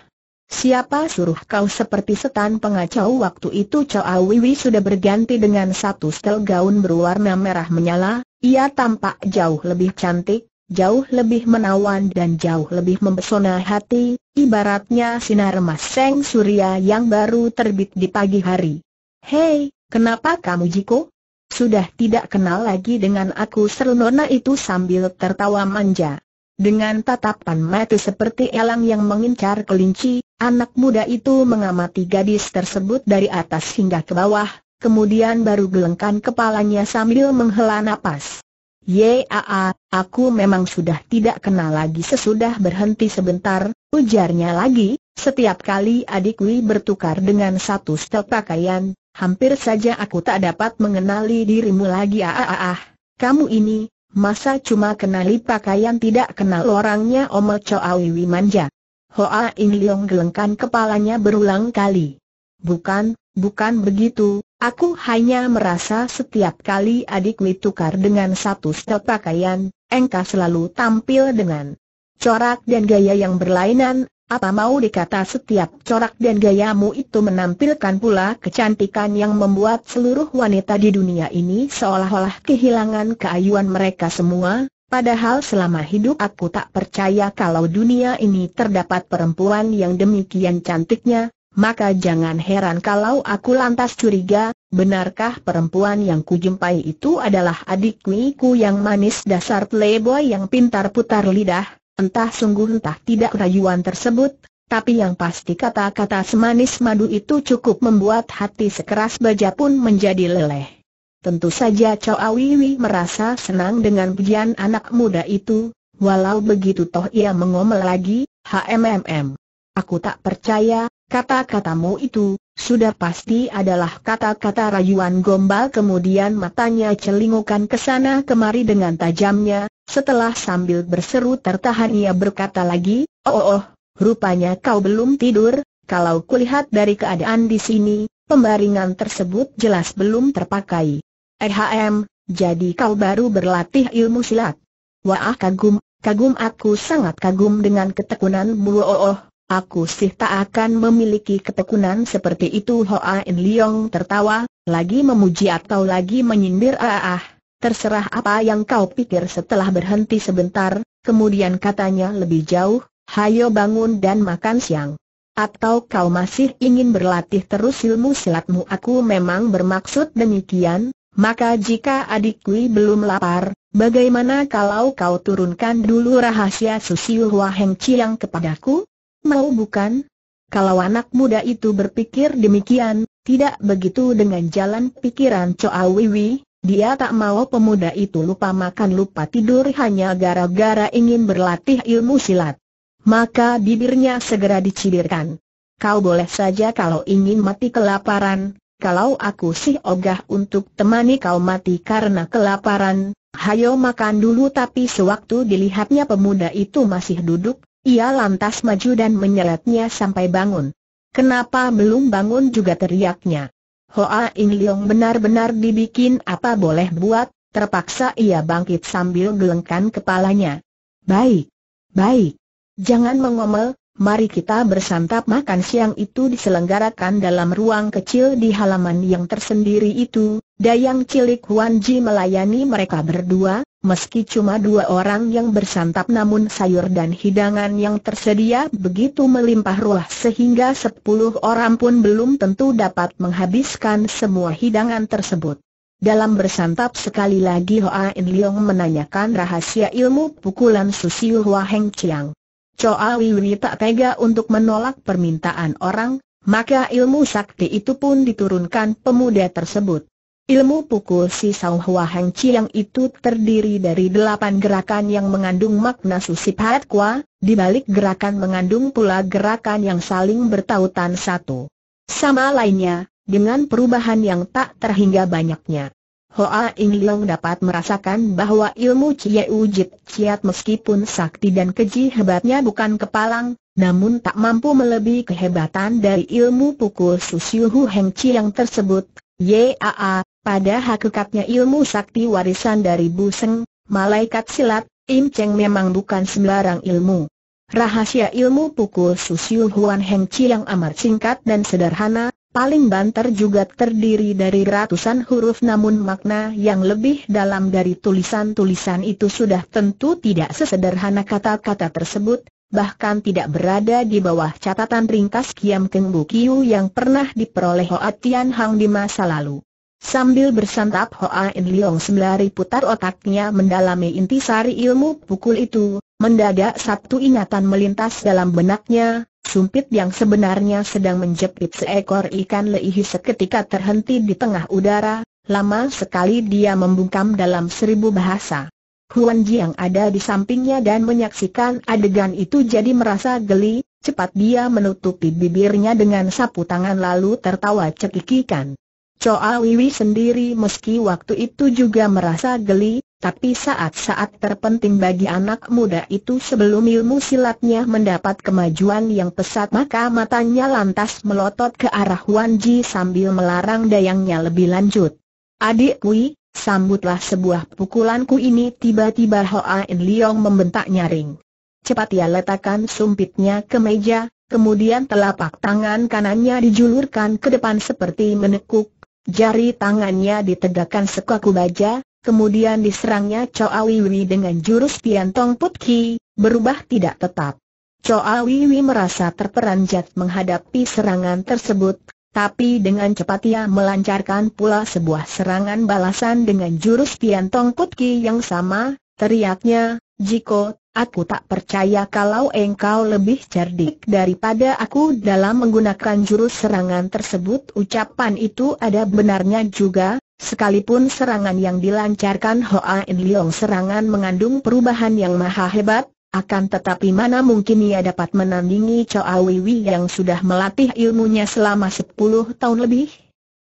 Siapa suruh kau seperti setan pengacau waktu itu Chow Awiwi ah sudah berganti dengan satu setel gaun berwarna merah menyala, ia tampak jauh lebih cantik, jauh lebih menawan dan jauh lebih mempesona hati, ibaratnya sinar emas seng surya yang baru terbit di pagi hari. Hei, kenapa kamu Jiko? Sudah tidak kenal lagi dengan aku seru itu sambil tertawa manja. Dengan tatapan mati seperti elang yang mengincar kelinci, anak muda itu mengamati gadis tersebut dari atas hingga ke bawah, kemudian baru gelengkan kepalanya sambil menghela nafas. Yaa, aku memang sudah tidak kenal lagi sesudah berhenti sebentar, ujarnya lagi, setiap kali adikwi bertukar dengan satu setel pakaian, hampir saja aku tak dapat mengenali dirimu lagi ah kamu ini, Masa cuma kenali pakaian tidak kenal orangnya Omo Choawiwi manja. Hoa In Leong gelengkan kepalanya berulang kali. Bukan, bukan begitu, aku hanya merasa setiap kali adik tukar dengan satu setel pakaian, engkau selalu tampil dengan corak dan gaya yang berlainan, apa mau dikata setiap corak dan gayamu itu menampilkan pula kecantikan yang membuat seluruh wanita di dunia ini seolah-olah kehilangan keayuan mereka semua, padahal selama hidup aku tak percaya kalau dunia ini terdapat perempuan yang demikian cantiknya, maka jangan heran kalau aku lantas curiga, benarkah perempuan yang kujumpai itu adalah adik adikku yang manis dasar playboy yang pintar putar lidah? Entah sungguh entah tidak rayuan tersebut, tapi yang pasti kata-kata semanis madu itu cukup membuat hati sekeras baja pun menjadi leleh. Tentu saja Chow Awiwi merasa senang dengan pujian anak muda itu, walau begitu toh ia mengomel lagi, HMMM. Aku tak percaya, kata-katamu itu, sudah pasti adalah kata-kata rayuan gombal kemudian matanya celingukan ke sana kemari dengan tajamnya, setelah sambil berseru tertahan ia berkata lagi, oh oh, oh rupanya kau belum tidur, kalau kulihat dari keadaan di sini, pembaringan tersebut jelas belum terpakai. Ehm, jadi kau baru berlatih ilmu silat. Wah kagum, kagum aku sangat kagum dengan ketekunanmu oh oh, oh. Aku sih tak akan memiliki ketekunan seperti itu Hoa In Leong tertawa, lagi memuji atau lagi menyindir ah ah. Terserah apa yang kau pikir setelah berhenti sebentar, kemudian katanya lebih jauh, hayo bangun dan makan siang. Atau kau masih ingin berlatih terus ilmu silatmu aku memang bermaksud demikian, maka jika adikku belum lapar, bagaimana kalau kau turunkan dulu rahasia Susiul Wahengci yang kepadaku? Mau bukan? Kalau anak muda itu berpikir demikian, tidak begitu dengan jalan pikiran Choa Wiwi, dia tak mau pemuda itu lupa makan lupa tidur hanya gara-gara ingin berlatih ilmu silat. Maka bibirnya segera dicibirkan. Kau boleh saja kalau ingin mati kelaparan, kalau aku sih ogah untuk temani kau mati karena kelaparan, hayo makan dulu tapi sewaktu dilihatnya pemuda itu masih duduk, ia lantas maju dan menyeretnya sampai bangun. Kenapa belum bangun juga teriaknya. Hoa In Leong benar-benar dibikin apa boleh buat, terpaksa ia bangkit sambil gelengkan kepalanya. Baik, baik, jangan mengomel, mari kita bersantap makan siang itu diselenggarakan dalam ruang kecil di halaman yang tersendiri itu. Dayang cilik Huan Ji melayani mereka berdua, Meski cuma dua orang yang bersantap namun sayur dan hidangan yang tersedia begitu melimpah ruah sehingga sepuluh orang pun belum tentu dapat menghabiskan semua hidangan tersebut. Dalam bersantap sekali lagi Hoa In Leong menanyakan rahasia ilmu pukulan Susiu Hua Heng Chiang. Choa Wiwi tak tega untuk menolak permintaan orang, maka ilmu sakti itu pun diturunkan pemuda tersebut. Ilmu pukul si Sao Hua Heng Chiang itu terdiri dari delapan gerakan yang mengandung makna susip hat kwa, di balik gerakan mengandung pula gerakan yang saling bertautan satu. Sama lainnya, dengan perubahan yang tak terhingga banyaknya. Hoa ing Leong dapat merasakan bahwa ilmu Cie Ujit Ciat meskipun sakti dan keji hebatnya bukan kepalang, namun tak mampu melebihi kehebatan dari ilmu pukul Susiu Hu Heng Chiang tersebut, YAA, pada hakikatnya ilmu sakti warisan dari Buseng, malaikat silat, Im Cheng memang bukan sembarang ilmu. Rahasia ilmu pukul Susiu Huan Heng Chi yang amat singkat dan sederhana, paling banter juga terdiri dari ratusan huruf namun makna yang lebih dalam dari tulisan-tulisan itu sudah tentu tidak sesederhana kata-kata tersebut, bahkan tidak berada di bawah catatan ringkas Kiam Keng Bu Kiu yang pernah diperoleh Hoat Tian Hang di masa lalu. Sambil bersantap Hoa In Leong sembari putar otaknya mendalami inti sari ilmu pukul itu, mendadak satu ingatan melintas dalam benaknya, sumpit yang sebenarnya sedang menjepit seekor ikan leihi seketika terhenti di tengah udara, lama sekali dia membungkam dalam seribu bahasa. Huan Ji yang ada di sampingnya dan menyaksikan adegan itu jadi merasa geli, cepat dia menutupi bibirnya dengan sapu tangan lalu tertawa cekikikan. Choa Wiwi sendiri meski waktu itu juga merasa geli, tapi saat-saat terpenting bagi anak muda itu sebelum ilmu silatnya mendapat kemajuan yang pesat maka matanya lantas melotot ke arah Wan Ji sambil melarang dayangnya lebih lanjut. Adik Kui, sambutlah sebuah pukulanku ini tiba-tiba Hoa In Leong membentak nyaring. Cepat ia letakkan sumpitnya ke meja, kemudian telapak tangan kanannya dijulurkan ke depan seperti menekuk Jari tangannya ditegakkan sekaku baja, kemudian diserangnya Choa Wiwi dengan jurus Tian Tong Put Ki, berubah tidak tetap. Choa Wiwi merasa terperanjat menghadapi serangan tersebut, tapi dengan cepat ia melancarkan pula sebuah serangan balasan dengan jurus Tian Tong Put Ki yang sama, teriaknya, Jiko Aku tak percaya kalau engkau lebih cerdik daripada aku dalam menggunakan jurus serangan tersebut Ucapan itu ada benarnya juga, sekalipun serangan yang dilancarkan Hoa In Leong serangan mengandung perubahan yang maha hebat Akan tetapi mana mungkin ia dapat menandingi Choa Wiwi yang sudah melatih ilmunya selama 10 tahun lebih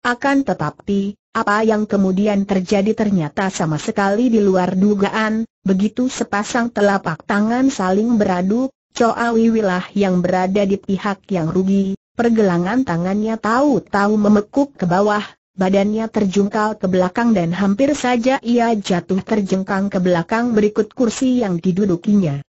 Akan tetapi, apa yang kemudian terjadi ternyata sama sekali di luar dugaan Begitu sepasang telapak tangan saling beradu, Choa Wiwilah yang berada di pihak yang rugi, pergelangan tangannya tahu-tahu memekuk ke bawah, badannya terjungkal ke belakang dan hampir saja ia jatuh terjengkang ke belakang berikut kursi yang didudukinya.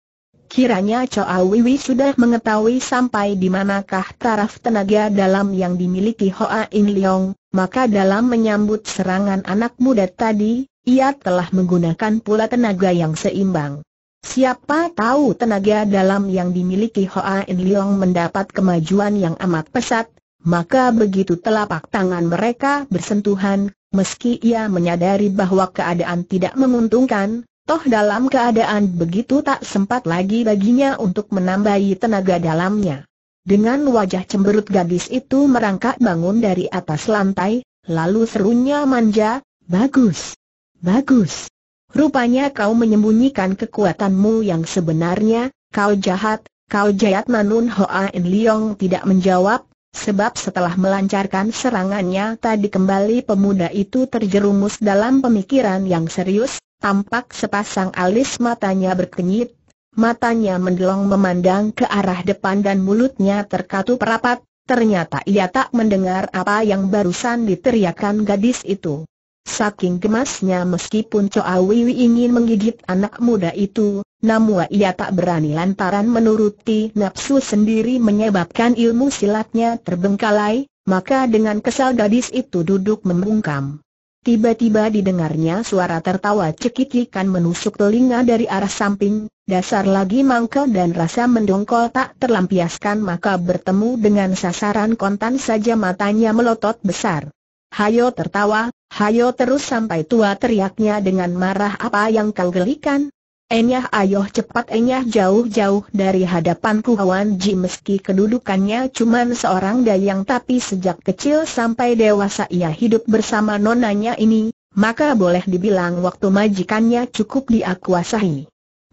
Kiranya Choa Wiwi sudah mengetahui sampai di manakah taraf tenaga dalam yang dimiliki Hoa In Leong, maka dalam menyambut serangan anak muda tadi, ia telah menggunakan pula tenaga yang seimbang. Siapa tahu tenaga dalam yang dimiliki Hoa In Leong mendapat kemajuan yang amat pesat, maka begitu telapak tangan mereka bersentuhan, meski ia menyadari bahwa keadaan tidak menguntungkan, toh dalam keadaan begitu tak sempat lagi baginya untuk menambahi tenaga dalamnya. Dengan wajah cemberut gadis itu merangkak bangun dari atas lantai, lalu serunya manja, Bagus, Bagus. Rupanya kau menyembunyikan kekuatanmu yang sebenarnya, kau jahat, kau jahat Nanun Hoa In Liong tidak menjawab, sebab setelah melancarkan serangannya tadi kembali pemuda itu terjerumus dalam pemikiran yang serius, tampak sepasang alis matanya berkenyit, matanya mendelong memandang ke arah depan dan mulutnya terkatu rapat, ternyata ia tak mendengar apa yang barusan diteriakan gadis itu. Saking gemasnya meskipun Choa Wiwi ingin menggigit anak muda itu, namun ia tak berani lantaran menuruti nafsu sendiri menyebabkan ilmu silatnya terbengkalai, maka dengan kesal gadis itu duduk membungkam. Tiba-tiba didengarnya suara tertawa cekikikan menusuk telinga dari arah samping, dasar lagi mangkel dan rasa mendongkol tak terlampiaskan maka bertemu dengan sasaran kontan saja matanya melotot besar. Hayo tertawa, hayo terus sampai tua teriaknya dengan marah apa yang kau gelikan? Enyah ayoh cepat enyah jauh-jauh dari hadapanku Hawan Ji meski kedudukannya cuma seorang dayang tapi sejak kecil sampai dewasa ia hidup bersama nonanya ini, maka boleh dibilang waktu majikannya cukup dia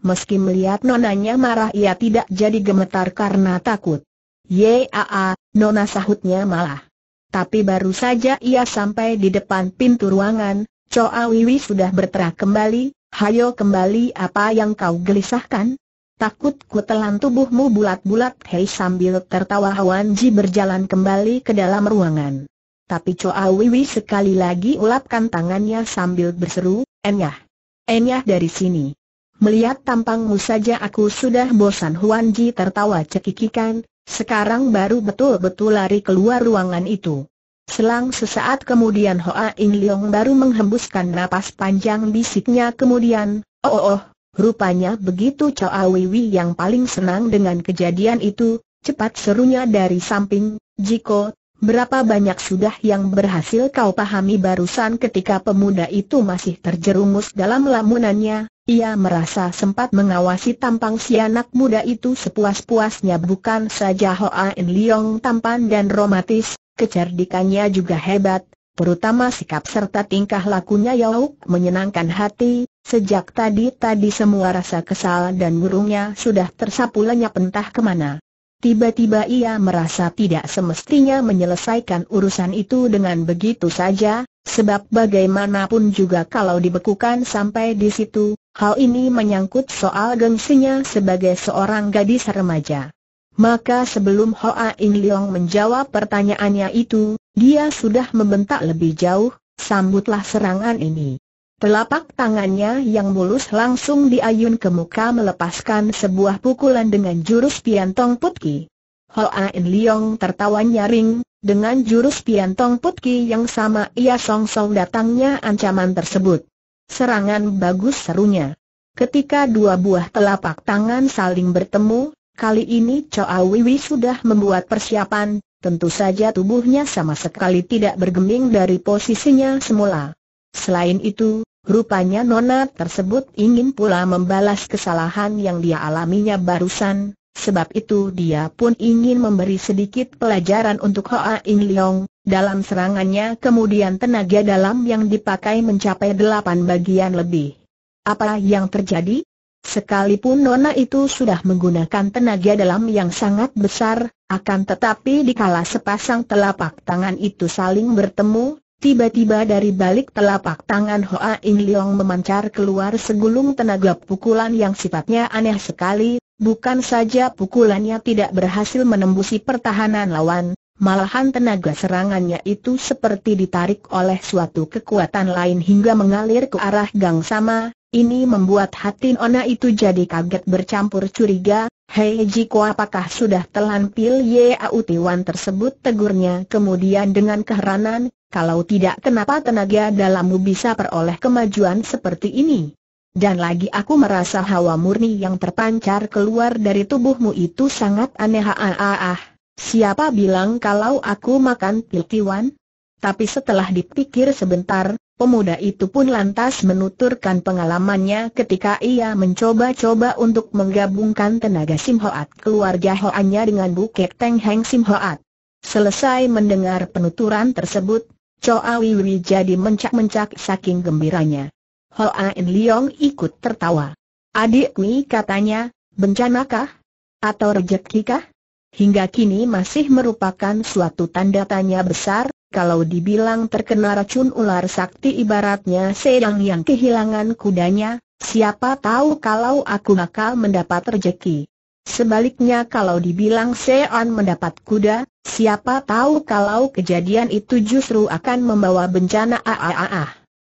Meski melihat nonanya marah ia tidak jadi gemetar karena takut. Yaa, nona sahutnya malah. Tapi baru saja ia sampai di depan pintu ruangan, Coa Wiwi sudah berterak kembali, hayo kembali apa yang kau gelisahkan? Takut ku telan tubuhmu bulat-bulat hei sambil tertawa Hwan Ji berjalan kembali ke dalam ruangan. Tapi Coa Wiwi sekali lagi ulapkan tangannya sambil berseru, Enyah! Enyah dari sini! Melihat tampangmu saja aku sudah bosan Hwan Ji tertawa cekikikan, sekarang baru betul-betul lari keluar ruangan itu. Selang sesaat kemudian Hoa In Leong baru menghembuskan napas panjang bisiknya kemudian, oh oh, oh rupanya begitu Chow Wiwi yang paling senang dengan kejadian itu, cepat serunya dari samping, Jiko, berapa banyak sudah yang berhasil kau pahami barusan ketika pemuda itu masih terjerumus dalam lamunannya, ia merasa sempat mengawasi tampang si anak muda itu sepuas-puasnya bukan saja Hoa In Leong tampan dan romantis, kecerdikannya juga hebat, terutama sikap serta tingkah lakunya Yauk menyenangkan hati, sejak tadi-tadi semua rasa kesal dan murungnya sudah tersapu lenyap entah kemana. Tiba-tiba ia merasa tidak semestinya menyelesaikan urusan itu dengan begitu saja, sebab bagaimanapun juga kalau dibekukan sampai di situ, Hal ini menyangkut soal gengsinya sebagai seorang gadis remaja. Maka sebelum Hoa In Leong menjawab pertanyaannya itu, dia sudah membentak lebih jauh, sambutlah serangan ini. Telapak tangannya yang mulus langsung diayun ke muka melepaskan sebuah pukulan dengan jurus Piantong Putki. Hoa In Leong tertawa nyaring, dengan jurus Piantong Putki yang sama ia song-song datangnya ancaman tersebut. Serangan bagus serunya. Ketika dua buah telapak tangan saling bertemu, kali ini Choa Wiwi sudah membuat persiapan, tentu saja tubuhnya sama sekali tidak bergeming dari posisinya semula. Selain itu, rupanya Nona tersebut ingin pula membalas kesalahan yang dia alaminya barusan, sebab itu dia pun ingin memberi sedikit pelajaran untuk Hoa Ing Leong, dalam serangannya kemudian tenaga dalam yang dipakai mencapai delapan bagian lebih. Apa yang terjadi? Sekalipun Nona itu sudah menggunakan tenaga dalam yang sangat besar, akan tetapi dikala sepasang telapak tangan itu saling bertemu, tiba-tiba dari balik telapak tangan Hoa In Leong memancar keluar segulung tenaga pukulan yang sifatnya aneh sekali, bukan saja pukulannya tidak berhasil menembusi pertahanan lawan, Malahan tenaga serangannya itu seperti ditarik oleh suatu kekuatan lain hingga mengalir ke arah gang sama, ini membuat hati Nona itu jadi kaget bercampur curiga, Hei Jiko apakah sudah telan pil Yau Tiwan tersebut tegurnya kemudian dengan keheranan, kalau tidak kenapa tenaga dalammu bisa peroleh kemajuan seperti ini? Dan lagi aku merasa hawa murni yang terpancar keluar dari tubuhmu itu sangat aneh ah ah ah, ah. Siapa bilang kalau aku makan pil tiwan? Tapi setelah dipikir sebentar, pemuda itu pun lantas menuturkan pengalamannya ketika ia mencoba-coba untuk menggabungkan tenaga Sim Hoat keluarga Hoanya dengan buket Teng Heng Sim Hoat. Selesai mendengar penuturan tersebut, Choa Wiwi jadi mencak-mencak saking gembiranya. Hoa In Leong ikut tertawa. Adik Mi katanya, bencanakah? Atau rejekikah? hingga kini masih merupakan suatu tanda tanya besar, kalau dibilang terkena racun ular sakti ibaratnya sedang yang kehilangan kudanya, siapa tahu kalau aku bakal mendapat rejeki. Sebaliknya kalau dibilang Seon mendapat kuda, siapa tahu kalau kejadian itu justru akan membawa bencana aaah.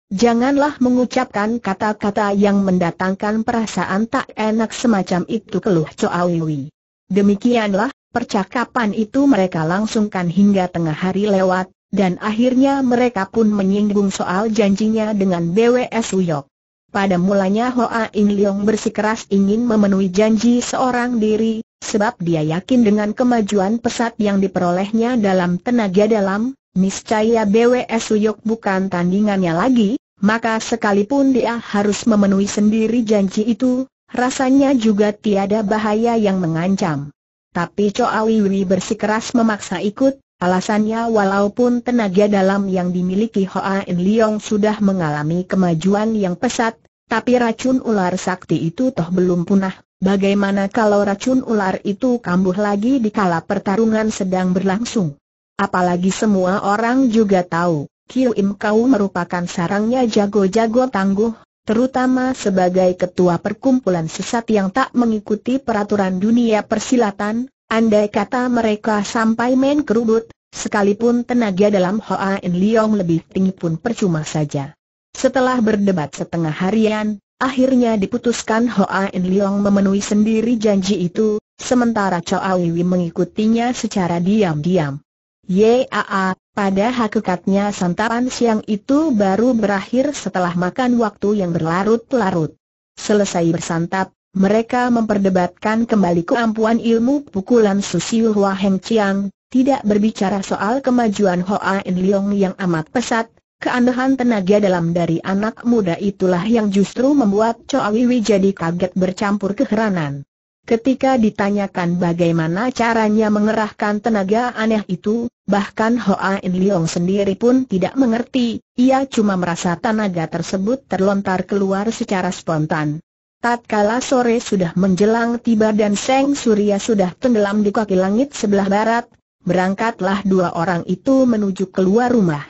Janganlah mengucapkan kata-kata yang mendatangkan perasaan tak enak semacam itu keluh Choawiwi. Demikianlah, Percakapan itu mereka langsungkan hingga tengah hari lewat, dan akhirnya mereka pun menyinggung soal janjinya dengan BWS Uyok. Pada mulanya Hoa In Leong bersikeras ingin memenuhi janji seorang diri, sebab dia yakin dengan kemajuan pesat yang diperolehnya dalam tenaga dalam, niscaya BWS Uyok bukan tandingannya lagi, maka sekalipun dia harus memenuhi sendiri janji itu, rasanya juga tiada bahaya yang mengancam. Tapi Choawi Wiwi bersikeras memaksa ikut, alasannya walaupun tenaga dalam yang dimiliki Hoa In Leong sudah mengalami kemajuan yang pesat, tapi racun ular sakti itu toh belum punah. Bagaimana kalau racun ular itu kambuh lagi di kala pertarungan sedang berlangsung? Apalagi semua orang juga tahu, Kiu Im Kau merupakan sarangnya jago-jago tangguh, terutama sebagai ketua perkumpulan sesat yang tak mengikuti peraturan dunia persilatan, andai kata mereka sampai main kerubut, sekalipun tenaga dalam Hoa In Leong lebih tinggi pun percuma saja. Setelah berdebat setengah harian, akhirnya diputuskan Hoa In Leong memenuhi sendiri janji itu, sementara Chow Awi mengikutinya secara diam-diam. Yaa, pada hakikatnya santapan siang itu baru berakhir setelah makan waktu yang berlarut-larut. Selesai bersantap, mereka memperdebatkan kembali keampuan ilmu pukulan Susiul Hua Heng Chiang, tidak berbicara soal kemajuan Hoa In Leong yang amat pesat, keanehan tenaga dalam dari anak muda itulah yang justru membuat Choa Wiwi jadi kaget bercampur keheranan. Ketika ditanyakan bagaimana caranya mengerahkan tenaga aneh itu, bahkan Hoa In Leong sendiri pun tidak mengerti, ia cuma merasa tenaga tersebut terlontar keluar secara spontan. Tatkala sore sudah menjelang tiba dan Seng Surya sudah tenggelam di kaki langit sebelah barat, berangkatlah dua orang itu menuju keluar rumah.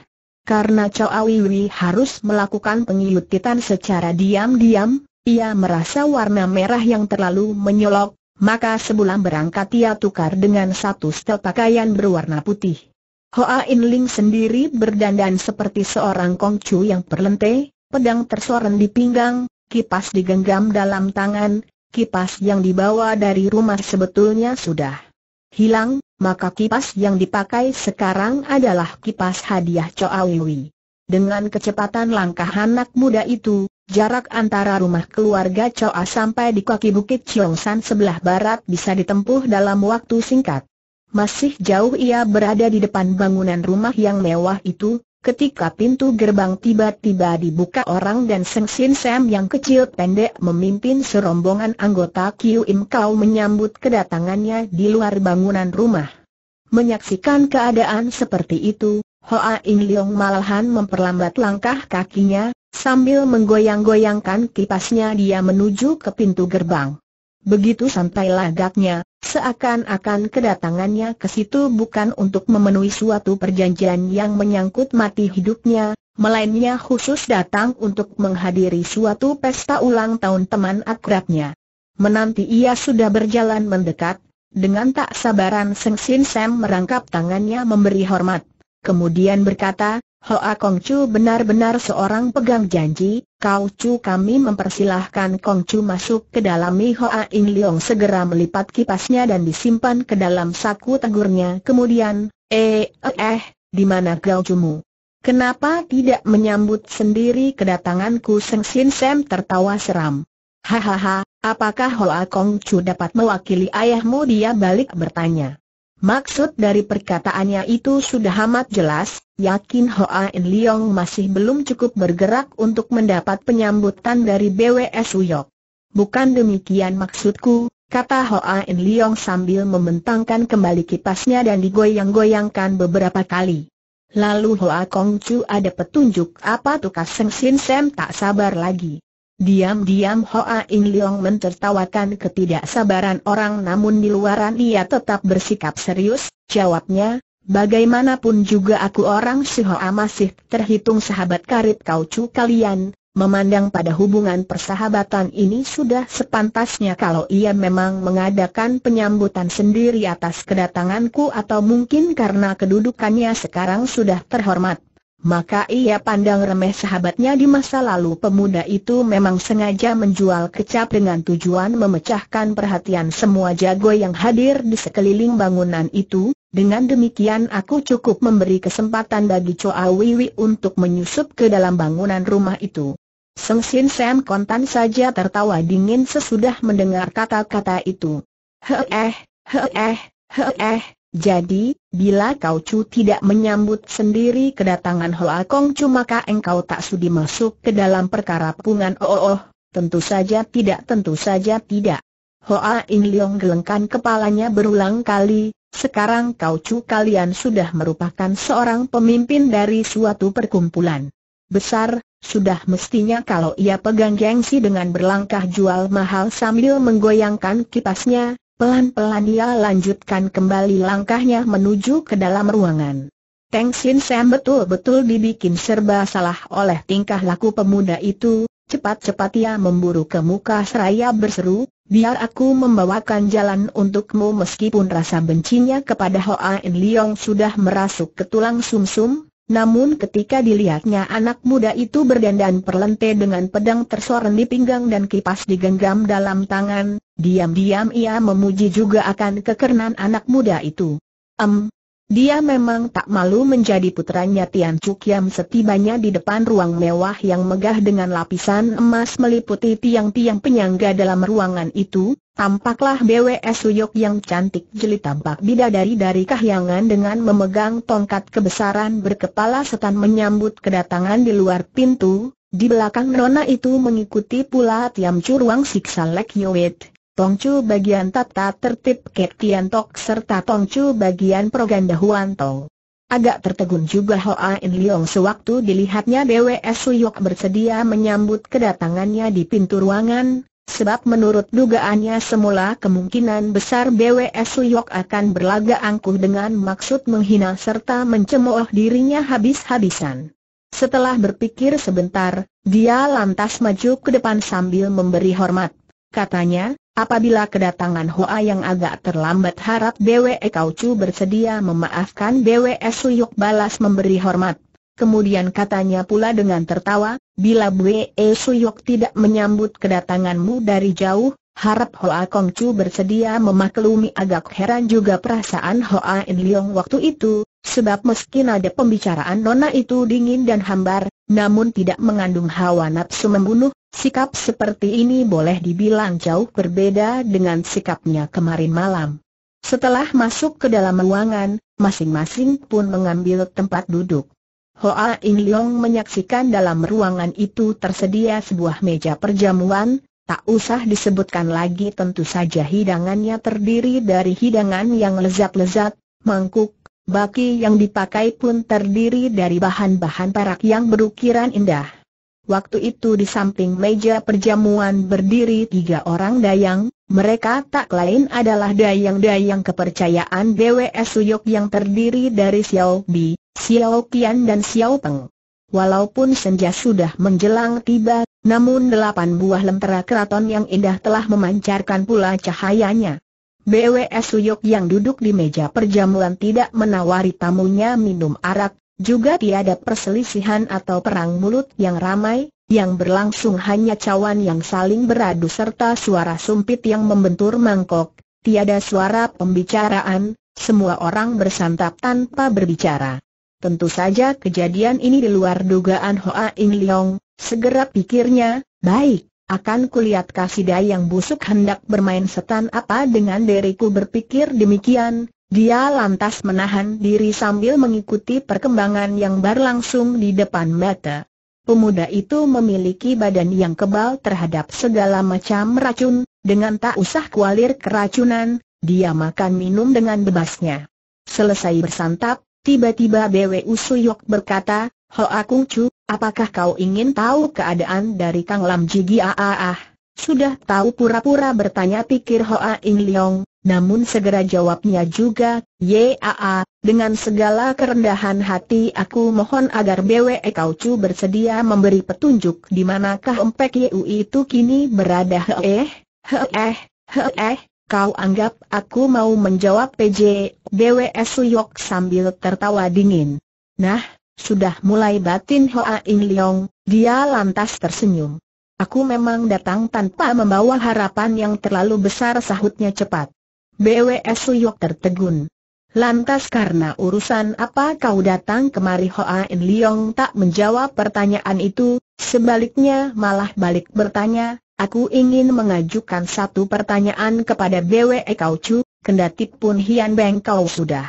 Karena Chow Awiwi harus melakukan pengiyutitan secara diam-diam, ia merasa warna merah yang terlalu menyolok, maka sebulan berangkat ia tukar dengan satu setel pakaian berwarna putih. Hoa In Ling sendiri berdandan seperti seorang kongcu yang perlente, pedang tersoren di pinggang, kipas digenggam dalam tangan, kipas yang dibawa dari rumah sebetulnya sudah hilang, maka kipas yang dipakai sekarang adalah kipas hadiah Wiwi. Dengan kecepatan langkah anak muda itu, Jarak antara rumah keluarga Choa sampai di kaki Bukit San sebelah barat bisa ditempuh dalam waktu singkat. Masih jauh ia berada di depan bangunan rumah yang mewah itu, ketika pintu gerbang tiba-tiba dibuka orang dan Seng Sin Sam yang kecil pendek memimpin serombongan anggota Kiu Im Kau menyambut kedatangannya di luar bangunan rumah. Menyaksikan keadaan seperti itu, Hoa In Leong malahan memperlambat langkah kakinya, Sambil menggoyang-goyangkan kipasnya dia menuju ke pintu gerbang. Begitu santai lagaknya, seakan-akan kedatangannya ke situ bukan untuk memenuhi suatu perjanjian yang menyangkut mati hidupnya, melainnya khusus datang untuk menghadiri suatu pesta ulang tahun teman akrabnya. Menanti ia sudah berjalan mendekat, dengan tak sabaran Seng Sin Sam merangkap tangannya memberi hormat. Kemudian berkata, Hoa Kong Chu benar-benar seorang pegang janji, kau Chu kami mempersilahkan Kong Chu masuk ke dalam Mi Hoa In Leong segera melipat kipasnya dan disimpan ke dalam saku tegurnya kemudian, eh, eh, eh di mana kau mu? Kenapa tidak menyambut sendiri kedatanganku Seng Sin Sam tertawa seram. Hahaha, apakah Hoa Kong Chu dapat mewakili ayahmu dia balik bertanya. Maksud dari perkataannya itu sudah amat jelas, yakin Hoa In Leong masih belum cukup bergerak untuk mendapat penyambutan dari BWS Uyok. Bukan demikian maksudku, kata Hoa In Leong sambil membentangkan kembali kipasnya dan digoyang-goyangkan beberapa kali. Lalu Hoa Kong Chu ada petunjuk apa tukas Seng Sin Sem tak sabar lagi. Diam-diam Hoa In Leong mentertawakan ketidaksabaran orang namun di luaran ia tetap bersikap serius, jawabnya, bagaimanapun juga aku orang si Hoa masih terhitung sahabat karib kau-cu kalian, memandang pada hubungan persahabatan ini sudah sepantasnya kalau ia memang mengadakan penyambutan sendiri atas kedatanganku atau mungkin karena kedudukannya sekarang sudah terhormat. Maka ia pandang remeh sahabatnya di masa lalu pemuda itu memang sengaja menjual kecap dengan tujuan memecahkan perhatian semua jago yang hadir di sekeliling bangunan itu, dengan demikian aku cukup memberi kesempatan bagi Choa Wiwi untuk menyusup ke dalam bangunan rumah itu. Seng Sin Sam kontan saja tertawa dingin sesudah mendengar kata-kata itu. eh, he eh. eh. Jadi, bila kau cu tidak menyambut sendiri kedatangan Hoa Kong cu maka engkau tak sudi masuk ke dalam perkara pungan oh, oh, oh tentu saja tidak tentu saja tidak. Hoa In Leong gelengkan kepalanya berulang kali, sekarang kau cu kalian sudah merupakan seorang pemimpin dari suatu perkumpulan besar, sudah mestinya kalau ia pegang gengsi dengan berlangkah jual mahal sambil menggoyangkan kipasnya, Pelan-pelan ia lanjutkan kembali langkahnya menuju ke dalam ruangan. Teng Sin Sam betul-betul dibikin serba salah oleh tingkah laku pemuda itu, cepat-cepat ia memburu ke muka seraya berseru, biar aku membawakan jalan untukmu meskipun rasa bencinya kepada Hoa In Leong sudah merasuk ke tulang sumsum, -sum, namun ketika dilihatnya anak muda itu berdandan perlente dengan pedang tersoren di pinggang dan kipas digenggam dalam tangan, Diam-diam ia memuji juga akan kekernan anak muda itu. Em, dia memang tak malu menjadi putranya Tian Cuk Yam setibanya di depan ruang mewah yang megah dengan lapisan emas meliputi tiang-tiang penyangga dalam ruangan itu, tampaklah BWS Suyok yang cantik jeli tampak bidadari dari kahyangan dengan memegang tongkat kebesaran berkepala setan menyambut kedatangan di luar pintu, di belakang nona itu mengikuti pula Tiam Cu siksa Lek Yowit, Tongcu bagian tata tertib Kek Tian Tok serta Tongcu bagian Proganda Huan Tong. Agak tertegun juga Hoa In Leong sewaktu dilihatnya BWS Suyok bersedia menyambut kedatangannya di pintu ruangan, sebab menurut dugaannya semula kemungkinan besar BWS Suyok akan berlaga angkuh dengan maksud menghina serta mencemooh dirinya habis-habisan. Setelah berpikir sebentar, dia lantas maju ke depan sambil memberi hormat. Katanya, Apabila kedatangan Hoa yang agak terlambat harap BWE Chu bersedia memaafkan BWE Suyuk balas memberi hormat. Kemudian katanya pula dengan tertawa, bila BWE Suyuk tidak menyambut kedatanganmu dari jauh, harap Hoa Kongcu bersedia memaklumi agak heran juga perasaan Hoa In Leong waktu itu, sebab meski nada pembicaraan nona itu dingin dan hambar, namun tidak mengandung hawa nafsu membunuh, sikap seperti ini boleh dibilang jauh berbeda dengan sikapnya kemarin malam. Setelah masuk ke dalam ruangan, masing-masing pun mengambil tempat duduk. Hoa In Leong menyaksikan dalam ruangan itu tersedia sebuah meja perjamuan, tak usah disebutkan lagi tentu saja hidangannya terdiri dari hidangan yang lezat-lezat, mangkuk, Baki yang dipakai pun terdiri dari bahan-bahan perak yang berukiran indah. Waktu itu di samping meja perjamuan berdiri tiga orang dayang, mereka tak lain adalah dayang-dayang kepercayaan BWS Suyok yang terdiri dari Xiao Bi, Xiao Qian dan Xiao Peng. Walaupun senja sudah menjelang tiba, namun delapan buah lentera keraton yang indah telah memancarkan pula cahayanya. BWS Suyok yang duduk di meja perjamuan tidak menawari tamunya minum arak, juga tiada perselisihan atau perang mulut yang ramai, yang berlangsung hanya cawan yang saling beradu serta suara sumpit yang membentur mangkok, tiada suara pembicaraan, semua orang bersantap tanpa berbicara. Tentu saja kejadian ini di luar dugaan Hoa In Leong, segera pikirnya, baik, akan kulihat kasida yang busuk hendak bermain setan apa dengan diriku berpikir demikian, dia lantas menahan diri sambil mengikuti perkembangan yang berlangsung di depan mata. Pemuda itu memiliki badan yang kebal terhadap segala macam racun, dengan tak usah kualir keracunan, dia makan minum dengan bebasnya. Selesai bersantap, tiba-tiba BWU Usuyok berkata, Ho Akung Chu, Apakah kau ingin tahu keadaan dari Kang Lam Jigi Aaah, ah, ah. Sudah tahu pura-pura bertanya pikir Hoa In Leong, namun segera jawabnya juga, Yaa, ah, dengan segala kerendahan hati aku mohon agar BWE Chu bersedia memberi petunjuk di manakah Empek Yu itu kini berada heeh, heeh, heeh, kau anggap aku mau menjawab PJ, BWS Suyok sambil tertawa dingin. Nah, sudah mulai batin Hoa In Leong, dia lantas tersenyum. Aku memang datang tanpa membawa harapan yang terlalu besar sahutnya cepat. BWS Suyok tertegun. Lantas karena urusan apa kau datang kemari Hoa In Leong tak menjawab pertanyaan itu, sebaliknya malah balik bertanya, aku ingin mengajukan satu pertanyaan kepada BWS Kau Chu, Kendatipun Hian Beng kau sudah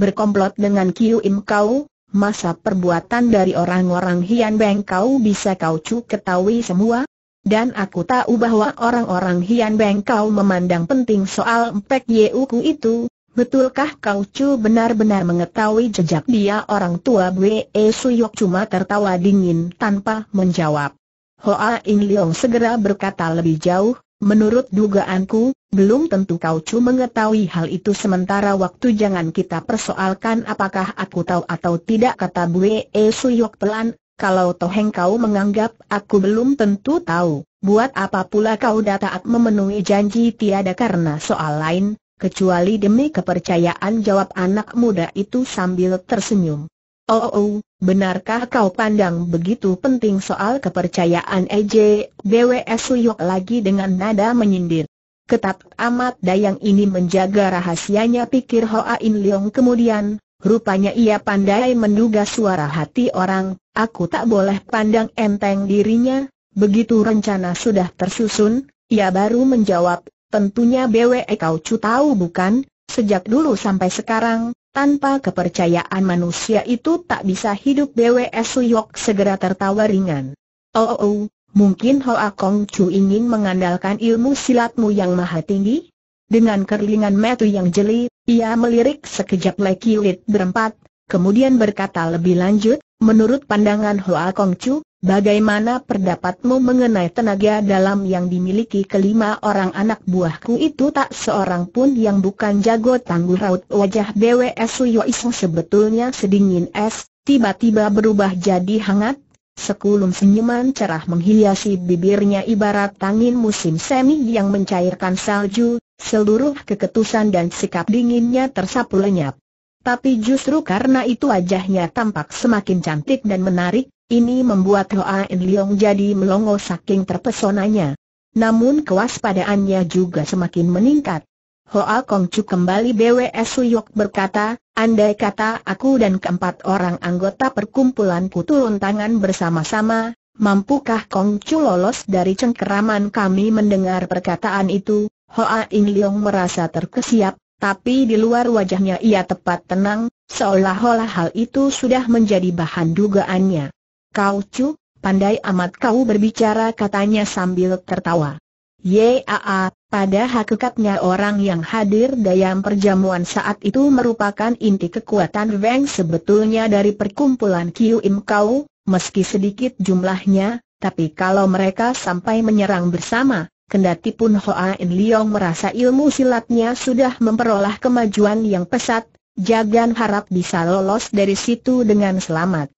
berkomplot dengan Kiu Im Kau, masa perbuatan dari orang-orang Hian Beng kau bisa kau cu ketahui semua? Dan aku tahu bahwa orang-orang Hian Beng kau memandang penting soal Mpek Yeuku itu, betulkah kau cu benar-benar mengetahui jejak dia orang tua Bwe Suyok cuma tertawa dingin tanpa menjawab. Hoa In Leong segera berkata lebih jauh, Menurut dugaanku, belum tentu kau cuma mengetahui hal itu sementara waktu jangan kita persoalkan apakah aku tahu atau tidak kata Bue E Suyok pelan, kalau toheng kau menganggap aku belum tentu tahu, buat apa pula kau datang memenuhi janji tiada karena soal lain, kecuali demi kepercayaan jawab anak muda itu sambil tersenyum. Oh, oh benarkah kau pandang begitu penting soal kepercayaan EJ, BWS Suyuk lagi dengan nada menyindir. Ketat amat dayang ini menjaga rahasianya pikir Hoa In Leong kemudian, rupanya ia pandai menduga suara hati orang, aku tak boleh pandang enteng dirinya, begitu rencana sudah tersusun, ia baru menjawab, tentunya BWE kau cu tahu bukan, sejak dulu sampai sekarang, tanpa kepercayaan manusia itu tak bisa hidup BWS Suyok segera tertawa ringan. Oh, oh, oh mungkin Hoa Kong Chu ingin mengandalkan ilmu silatmu yang maha tinggi? Dengan kerlingan metu yang jeli, ia melirik sekejap Leki berempat, kemudian berkata lebih lanjut, menurut pandangan Hoa Kong Chu, Bagaimana pendapatmu mengenai tenaga dalam yang dimiliki kelima orang anak buahku itu tak seorang pun yang bukan jago tangguh raut wajah BWS Suyoiso sebetulnya sedingin es, tiba-tiba berubah jadi hangat, sekulum senyuman cerah menghiasi bibirnya ibarat angin musim semi yang mencairkan salju, seluruh keketusan dan sikap dinginnya tersapu lenyap. Tapi justru karena itu wajahnya tampak semakin cantik dan menarik, ini membuat Hoa In Leong jadi melongo saking terpesonanya. Namun kewaspadaannya juga semakin meningkat. Hoa Kong Chu kembali BWS Suyok berkata, Andai kata aku dan keempat orang anggota perkumpulanku turun tangan bersama-sama, mampukah Kong Chu lolos dari cengkeraman kami mendengar perkataan itu? Hoa In Leong merasa terkesiap, tapi di luar wajahnya ia tepat tenang, seolah-olah hal itu sudah menjadi bahan dugaannya. Kau cu, pandai amat kau berbicara katanya sambil tertawa. Yaa, pada hakikatnya orang yang hadir dalam perjamuan saat itu merupakan inti kekuatan Weng sebetulnya dari perkumpulan Kiu Im Kau, meski sedikit jumlahnya, tapi kalau mereka sampai menyerang bersama, kendati pun Hoa In Leong merasa ilmu silatnya sudah memperoleh kemajuan yang pesat, jangan harap bisa lolos dari situ dengan selamat.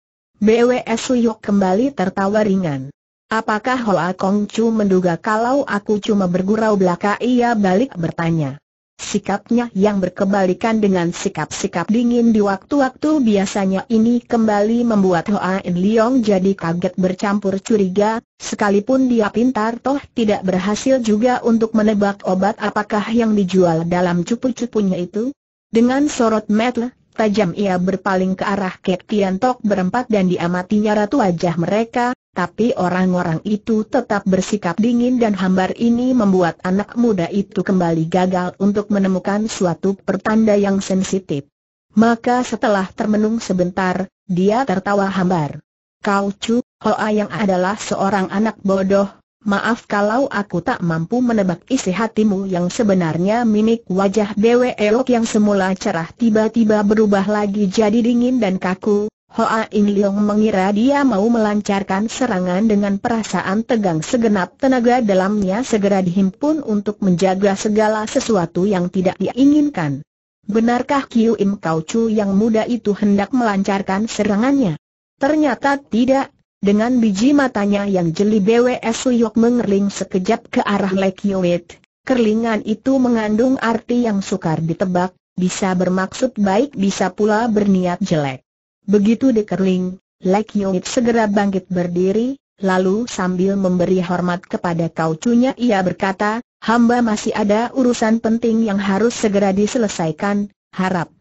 BWS Suyuk kembali tertawa ringan. Apakah Hoa Kong Chu menduga kalau aku cuma bergurau belaka ia balik bertanya. Sikapnya yang berkebalikan dengan sikap-sikap dingin di waktu-waktu biasanya ini kembali membuat Hoa In Leong jadi kaget bercampur curiga, sekalipun dia pintar toh tidak berhasil juga untuk menebak obat apakah yang dijual dalam cupu-cupunya itu. Dengan sorot mata Tajam ia berpaling ke arah Kek Tok berempat dan diamatinya ratu wajah mereka, tapi orang-orang itu tetap bersikap dingin dan hambar ini membuat anak muda itu kembali gagal untuk menemukan suatu pertanda yang sensitif. Maka setelah termenung sebentar, dia tertawa hambar. Kau Chu Hoa yang adalah seorang anak bodoh, Maaf kalau aku tak mampu menebak isi hatimu yang sebenarnya mimik wajah dewa Elok yang semula cerah tiba-tiba berubah lagi jadi dingin dan kaku. Hoa In Leong mengira dia mau melancarkan serangan dengan perasaan tegang segenap tenaga dalamnya segera dihimpun untuk menjaga segala sesuatu yang tidak diinginkan. Benarkah Kiu Im Kau Chu yang muda itu hendak melancarkan serangannya? Ternyata tidak, dengan biji matanya yang jeli BWS Suyok mengerling sekejap ke arah Lek Yowit. Kerlingan itu mengandung arti yang sukar ditebak, bisa bermaksud baik bisa pula berniat jelek. Begitu dikerling, Lek Yowit segera bangkit berdiri, lalu sambil memberi hormat kepada kaucunya ia berkata, hamba masih ada urusan penting yang harus segera diselesaikan, harap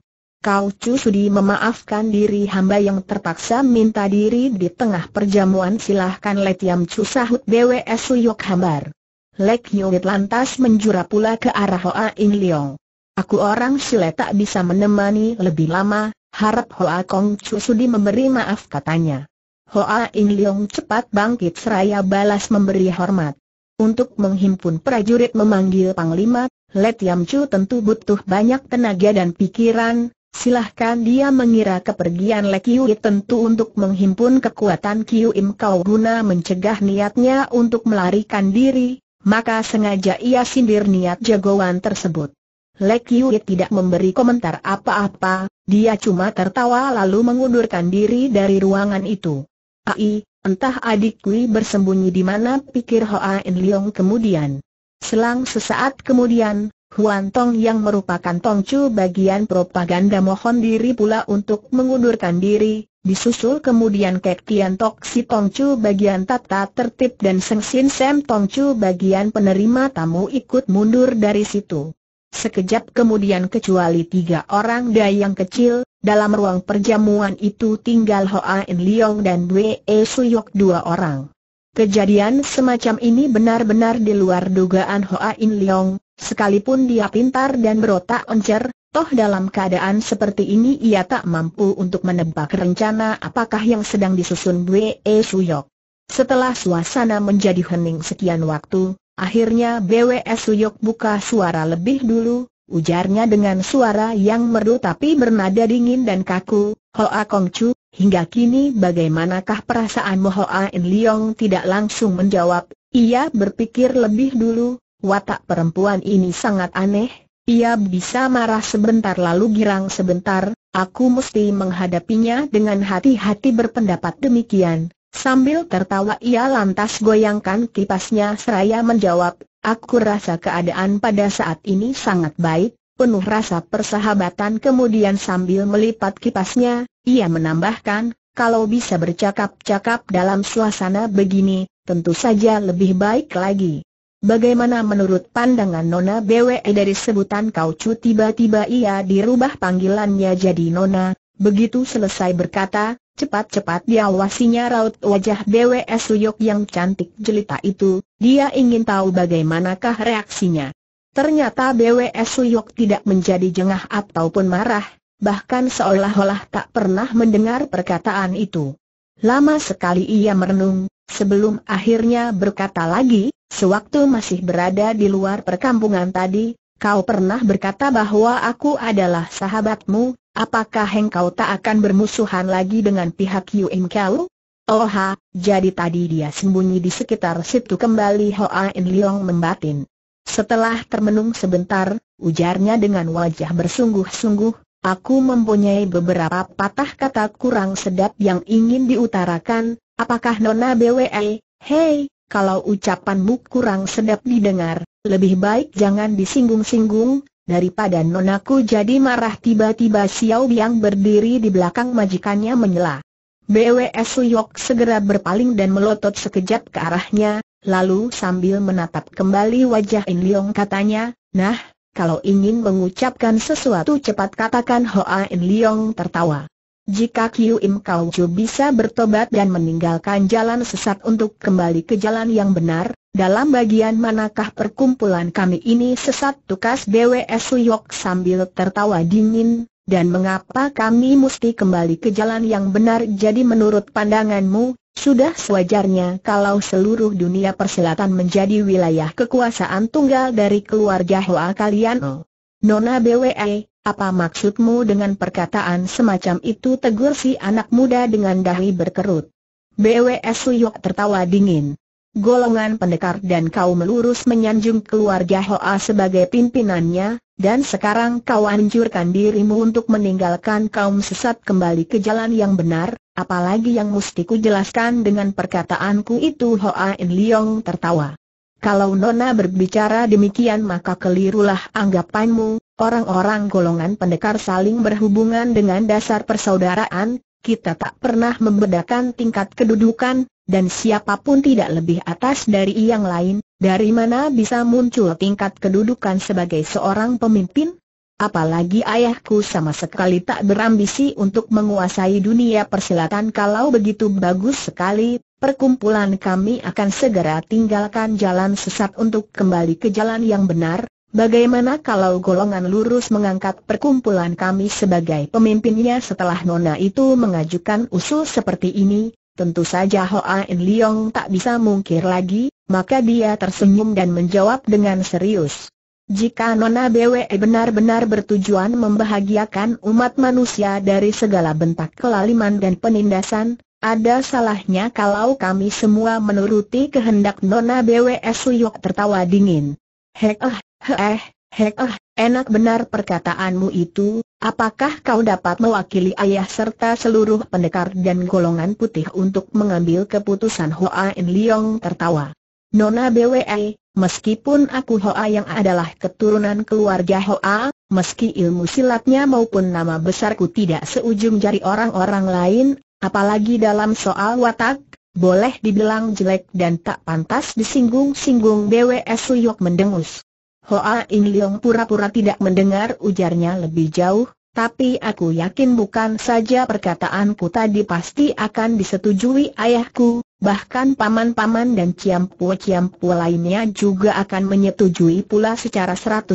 Kau Chu Sudi memaafkan diri hamba yang terpaksa minta diri di tengah perjamuan silahkan Let Yam Chu sahut BWS Suyok Hambar. Lek Yowit lantas menjura pula ke arah Hoa In Leong. Aku orang sile tak bisa menemani lebih lama, harap Hoa Kong Chu Sudi memberi maaf katanya. Hoa In Leong cepat bangkit seraya balas memberi hormat. Untuk menghimpun prajurit memanggil Panglima, Let Yam Chu tentu butuh banyak tenaga dan pikiran, Silahkan dia mengira kepergian Lek Yi tentu untuk menghimpun kekuatan Kiu Im Kau guna mencegah niatnya untuk melarikan diri, maka sengaja ia sindir niat jagoan tersebut. Lek Yi tidak memberi komentar apa-apa, dia cuma tertawa lalu mengundurkan diri dari ruangan itu. Ai, entah adik Kui bersembunyi di mana pikir Hoa En Leong kemudian. Selang sesaat kemudian, Huan Tong yang merupakan Tongcu bagian propaganda mohon diri pula untuk mengundurkan diri, disusul kemudian Kek Tian Tok si Tongcu bagian tata tertib dan Seng Sin Sam Tongcu bagian penerima tamu ikut mundur dari situ. Sekejap kemudian kecuali tiga orang dayang kecil, dalam ruang perjamuan itu tinggal Hoa In Leong dan Wei e Suyok dua orang. Kejadian semacam ini benar-benar di luar dugaan Hoa In Leong, Sekalipun dia pintar dan berotak encer, toh dalam keadaan seperti ini ia tak mampu untuk menebak rencana apakah yang sedang disusun Bwe e Suyok. Setelah suasana menjadi hening sekian waktu, akhirnya Bwe e Suyok buka suara lebih dulu, ujarnya dengan suara yang merdu tapi bernada dingin dan kaku, Hoa Kong Chu, hingga kini bagaimanakah perasaanmu Hoa In Liong tidak langsung menjawab, ia berpikir lebih dulu, Watak perempuan ini sangat aneh, ia bisa marah sebentar lalu girang sebentar, aku mesti menghadapinya dengan hati-hati berpendapat demikian. Sambil tertawa ia lantas goyangkan kipasnya seraya menjawab, aku rasa keadaan pada saat ini sangat baik, penuh rasa persahabatan kemudian sambil melipat kipasnya, ia menambahkan, kalau bisa bercakap-cakap dalam suasana begini, tentu saja lebih baik lagi. Bagaimana menurut pandangan Nona BWE dari sebutan kau cu tiba-tiba ia dirubah panggilannya jadi Nona, begitu selesai berkata, cepat-cepat diawasinya raut wajah BWE Suyok yang cantik jelita itu, dia ingin tahu bagaimanakah reaksinya. Ternyata BWE Suyok tidak menjadi jengah ataupun marah, bahkan seolah-olah tak pernah mendengar perkataan itu. Lama sekali ia merenung, Sebelum akhirnya berkata lagi, sewaktu masih berada di luar perkampungan tadi, kau pernah berkata bahwa aku adalah sahabatmu, apakah engkau tak akan bermusuhan lagi dengan pihak Yuim Kau? Oha, jadi tadi dia sembunyi di sekitar situ kembali Hoa In Leong membatin. Setelah termenung sebentar, ujarnya dengan wajah bersungguh-sungguh, aku mempunyai beberapa patah kata kurang sedap yang ingin diutarakan, Apakah Nona BWE, hei, kalau ucapanmu kurang sedap didengar, lebih baik jangan disinggung-singgung, daripada nonaku jadi marah tiba-tiba Xiao Biang berdiri di belakang majikannya menyela. BWE Suyok segera berpaling dan melotot sekejap ke arahnya, lalu sambil menatap kembali wajah In Leong katanya, nah, kalau ingin mengucapkan sesuatu cepat katakan Hoa In Leong tertawa. Jika Kiu Im Kau Chu bisa bertobat dan meninggalkan jalan sesat untuk kembali ke jalan yang benar, dalam bagian manakah perkumpulan kami ini sesat tukas BWS Suyok sambil tertawa dingin, dan mengapa kami mesti kembali ke jalan yang benar jadi menurut pandanganmu, sudah sewajarnya kalau seluruh dunia persilatan menjadi wilayah kekuasaan tunggal dari keluarga Hoa kalian. Oh. Nona BWE, apa maksudmu dengan perkataan semacam itu tegur si anak muda dengan dahi berkerut? BWS Suyok tertawa dingin. Golongan pendekar dan kaum lurus menyanjung keluarga Hoa sebagai pimpinannya, dan sekarang kau anjurkan dirimu untuk meninggalkan kaum sesat kembali ke jalan yang benar, apalagi yang mesti ku jelaskan dengan perkataanku itu Hoa In Liong tertawa. Kalau Nona berbicara demikian maka kelirulah anggapanmu, Orang-orang golongan pendekar saling berhubungan dengan dasar persaudaraan, kita tak pernah membedakan tingkat kedudukan, dan siapapun tidak lebih atas dari yang lain, dari mana bisa muncul tingkat kedudukan sebagai seorang pemimpin? Apalagi ayahku sama sekali tak berambisi untuk menguasai dunia persilatan kalau begitu bagus sekali, perkumpulan kami akan segera tinggalkan jalan sesat untuk kembali ke jalan yang benar, Bagaimana kalau golongan lurus mengangkat perkumpulan kami sebagai pemimpinnya setelah Nona itu mengajukan usul seperti ini? Tentu saja Hoa In Leong tak bisa mungkir lagi, maka dia tersenyum dan menjawab dengan serius. Jika Nona BWE benar-benar bertujuan membahagiakan umat manusia dari segala bentak kelaliman dan penindasan, ada salahnya kalau kami semua menuruti kehendak Nona BWS Suyok tertawa dingin. Hek ah, Heh, eh, ah, enak benar perkataanmu itu, apakah kau dapat mewakili ayah serta seluruh pendekar dan golongan putih untuk mengambil keputusan Hoa In Leong tertawa. Nona BWE, eh, meskipun aku Hoa yang adalah keturunan keluarga Hoa, meski ilmu silatnya maupun nama besarku tidak seujung jari orang-orang lain, apalagi dalam soal watak, boleh dibilang jelek dan tak pantas disinggung-singgung BWS Suyok mendengus. Hoa In Leong pura-pura tidak mendengar ujarnya lebih jauh, tapi aku yakin bukan saja perkataanku tadi pasti akan disetujui ayahku, bahkan paman-paman dan ciampu-ciampu lainnya juga akan menyetujui pula secara 100%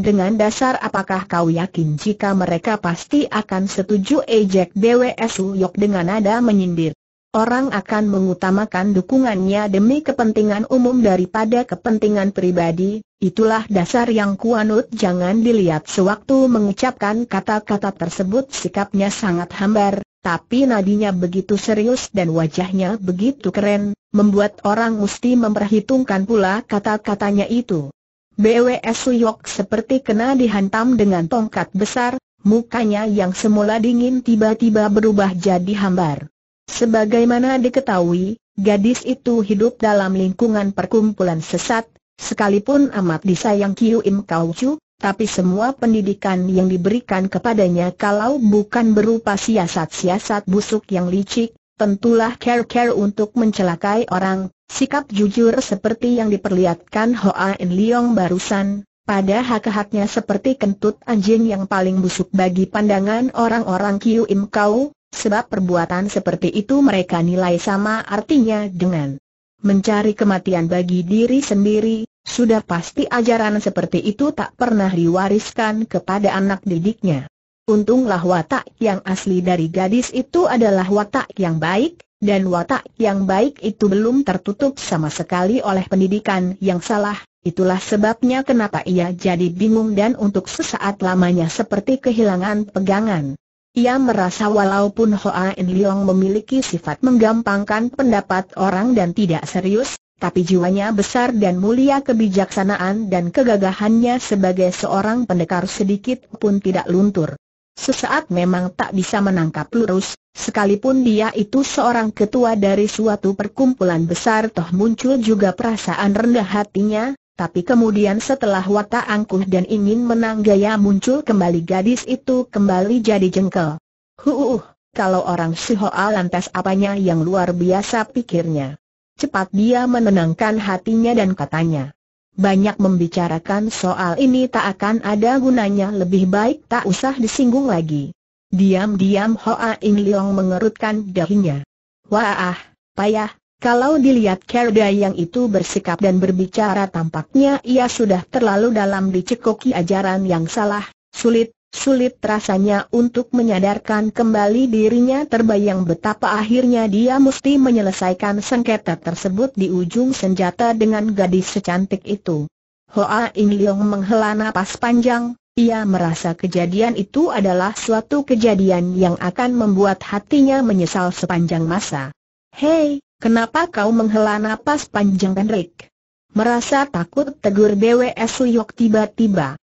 dengan dasar apakah kau yakin jika mereka pasti akan setuju ejek BWS Uyok dengan nada menyindir. Orang akan mengutamakan dukungannya demi kepentingan umum daripada kepentingan pribadi, Itulah dasar yang kuanut jangan dilihat sewaktu mengucapkan kata-kata tersebut sikapnya sangat hambar, tapi nadinya begitu serius dan wajahnya begitu keren, membuat orang mesti memperhitungkan pula kata-katanya itu. BWS Suyok seperti kena dihantam dengan tongkat besar, mukanya yang semula dingin tiba-tiba berubah jadi hambar. Sebagaimana diketahui, gadis itu hidup dalam lingkungan perkumpulan sesat, Sekalipun amat disayang Kiu Im Kau Chu, tapi semua pendidikan yang diberikan kepadanya kalau bukan berupa siasat-siasat busuk yang licik, tentulah care-care untuk mencelakai orang, sikap jujur seperti yang diperlihatkan Hoa In Leong barusan, pada hak-haknya seperti kentut anjing yang paling busuk bagi pandangan orang-orang Kiu Im Kau, sebab perbuatan seperti itu mereka nilai sama artinya dengan mencari kematian bagi diri sendiri, sudah pasti ajaran seperti itu tak pernah diwariskan kepada anak didiknya. Untunglah watak yang asli dari gadis itu adalah watak yang baik, dan watak yang baik itu belum tertutup sama sekali oleh pendidikan yang salah, itulah sebabnya kenapa ia jadi bingung dan untuk sesaat lamanya seperti kehilangan pegangan. Ia merasa walaupun Hoa In Leong memiliki sifat menggampangkan pendapat orang dan tidak serius, tapi jiwanya besar dan mulia kebijaksanaan dan kegagahannya sebagai seorang pendekar sedikit pun tidak luntur. Sesaat memang tak bisa menangkap lurus, sekalipun dia itu seorang ketua dari suatu perkumpulan besar toh muncul juga perasaan rendah hatinya, tapi kemudian setelah watak angkuh dan ingin menang gaya muncul kembali gadis itu kembali jadi jengkel. Huuuh, kalau orang Hoa lantas apanya yang luar biasa pikirnya. Cepat dia menenangkan hatinya dan katanya. Banyak membicarakan soal ini tak akan ada gunanya lebih baik tak usah disinggung lagi. Diam-diam Hoa In Leong mengerutkan dahinya. Wah, ah, payah, kalau dilihat Kerda yang itu bersikap dan berbicara tampaknya ia sudah terlalu dalam dicekoki ajaran yang salah, sulit, sulit rasanya untuk menyadarkan kembali dirinya terbayang betapa akhirnya dia mesti menyelesaikan sengketa tersebut di ujung senjata dengan gadis secantik itu. Hoa In Leong menghela napas panjang, ia merasa kejadian itu adalah suatu kejadian yang akan membuat hatinya menyesal sepanjang masa. Hei, Kenapa kau menghela napas panjang Hendrik? Merasa takut tegur BWS Suyok tiba-tiba.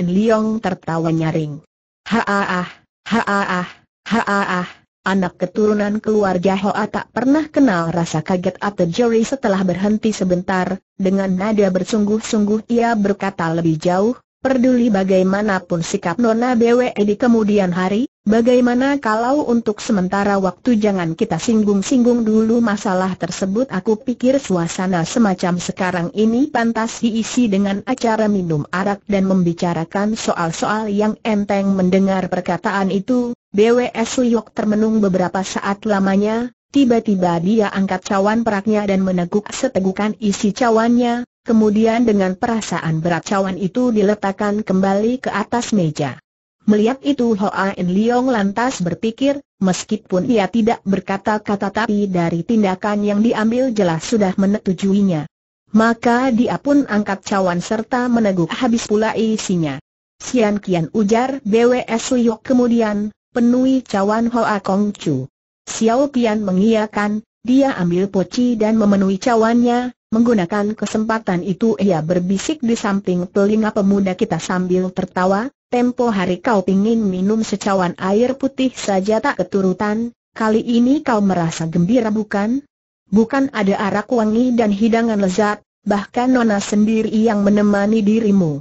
In Liong tertawa nyaring. Haaah, haaah, haaah. Anak keturunan keluarga Hoa tak pernah kenal rasa kaget atau jeri setelah berhenti sebentar, dengan nada bersungguh-sungguh ia berkata lebih jauh, peduli bagaimanapun sikap Nona BWE di kemudian hari, Bagaimana kalau untuk sementara waktu jangan kita singgung-singgung dulu masalah tersebut Aku pikir suasana semacam sekarang ini pantas diisi dengan acara minum arak dan membicarakan soal-soal yang enteng Mendengar perkataan itu, BWS Suyok termenung beberapa saat lamanya Tiba-tiba dia angkat cawan peraknya dan meneguk setegukan isi cawannya Kemudian dengan perasaan berat cawan itu diletakkan kembali ke atas meja Melihat itu Hoa En Leong lantas berpikir, meskipun ia tidak berkata-kata tapi dari tindakan yang diambil jelas sudah menetujuinya. Maka dia pun angkat cawan serta meneguk habis pula isinya. Sian Kian ujar BWS Liyok kemudian, penuhi cawan Hoa Kong Chu. Xiao Pian mengiyakan, dia ambil poci dan memenuhi cawannya, Menggunakan kesempatan itu ia berbisik di samping telinga pemuda kita sambil tertawa, tempo hari kau pingin minum secawan air putih saja tak keturutan, kali ini kau merasa gembira bukan? Bukan ada arak wangi dan hidangan lezat, bahkan Nona sendiri yang menemani dirimu.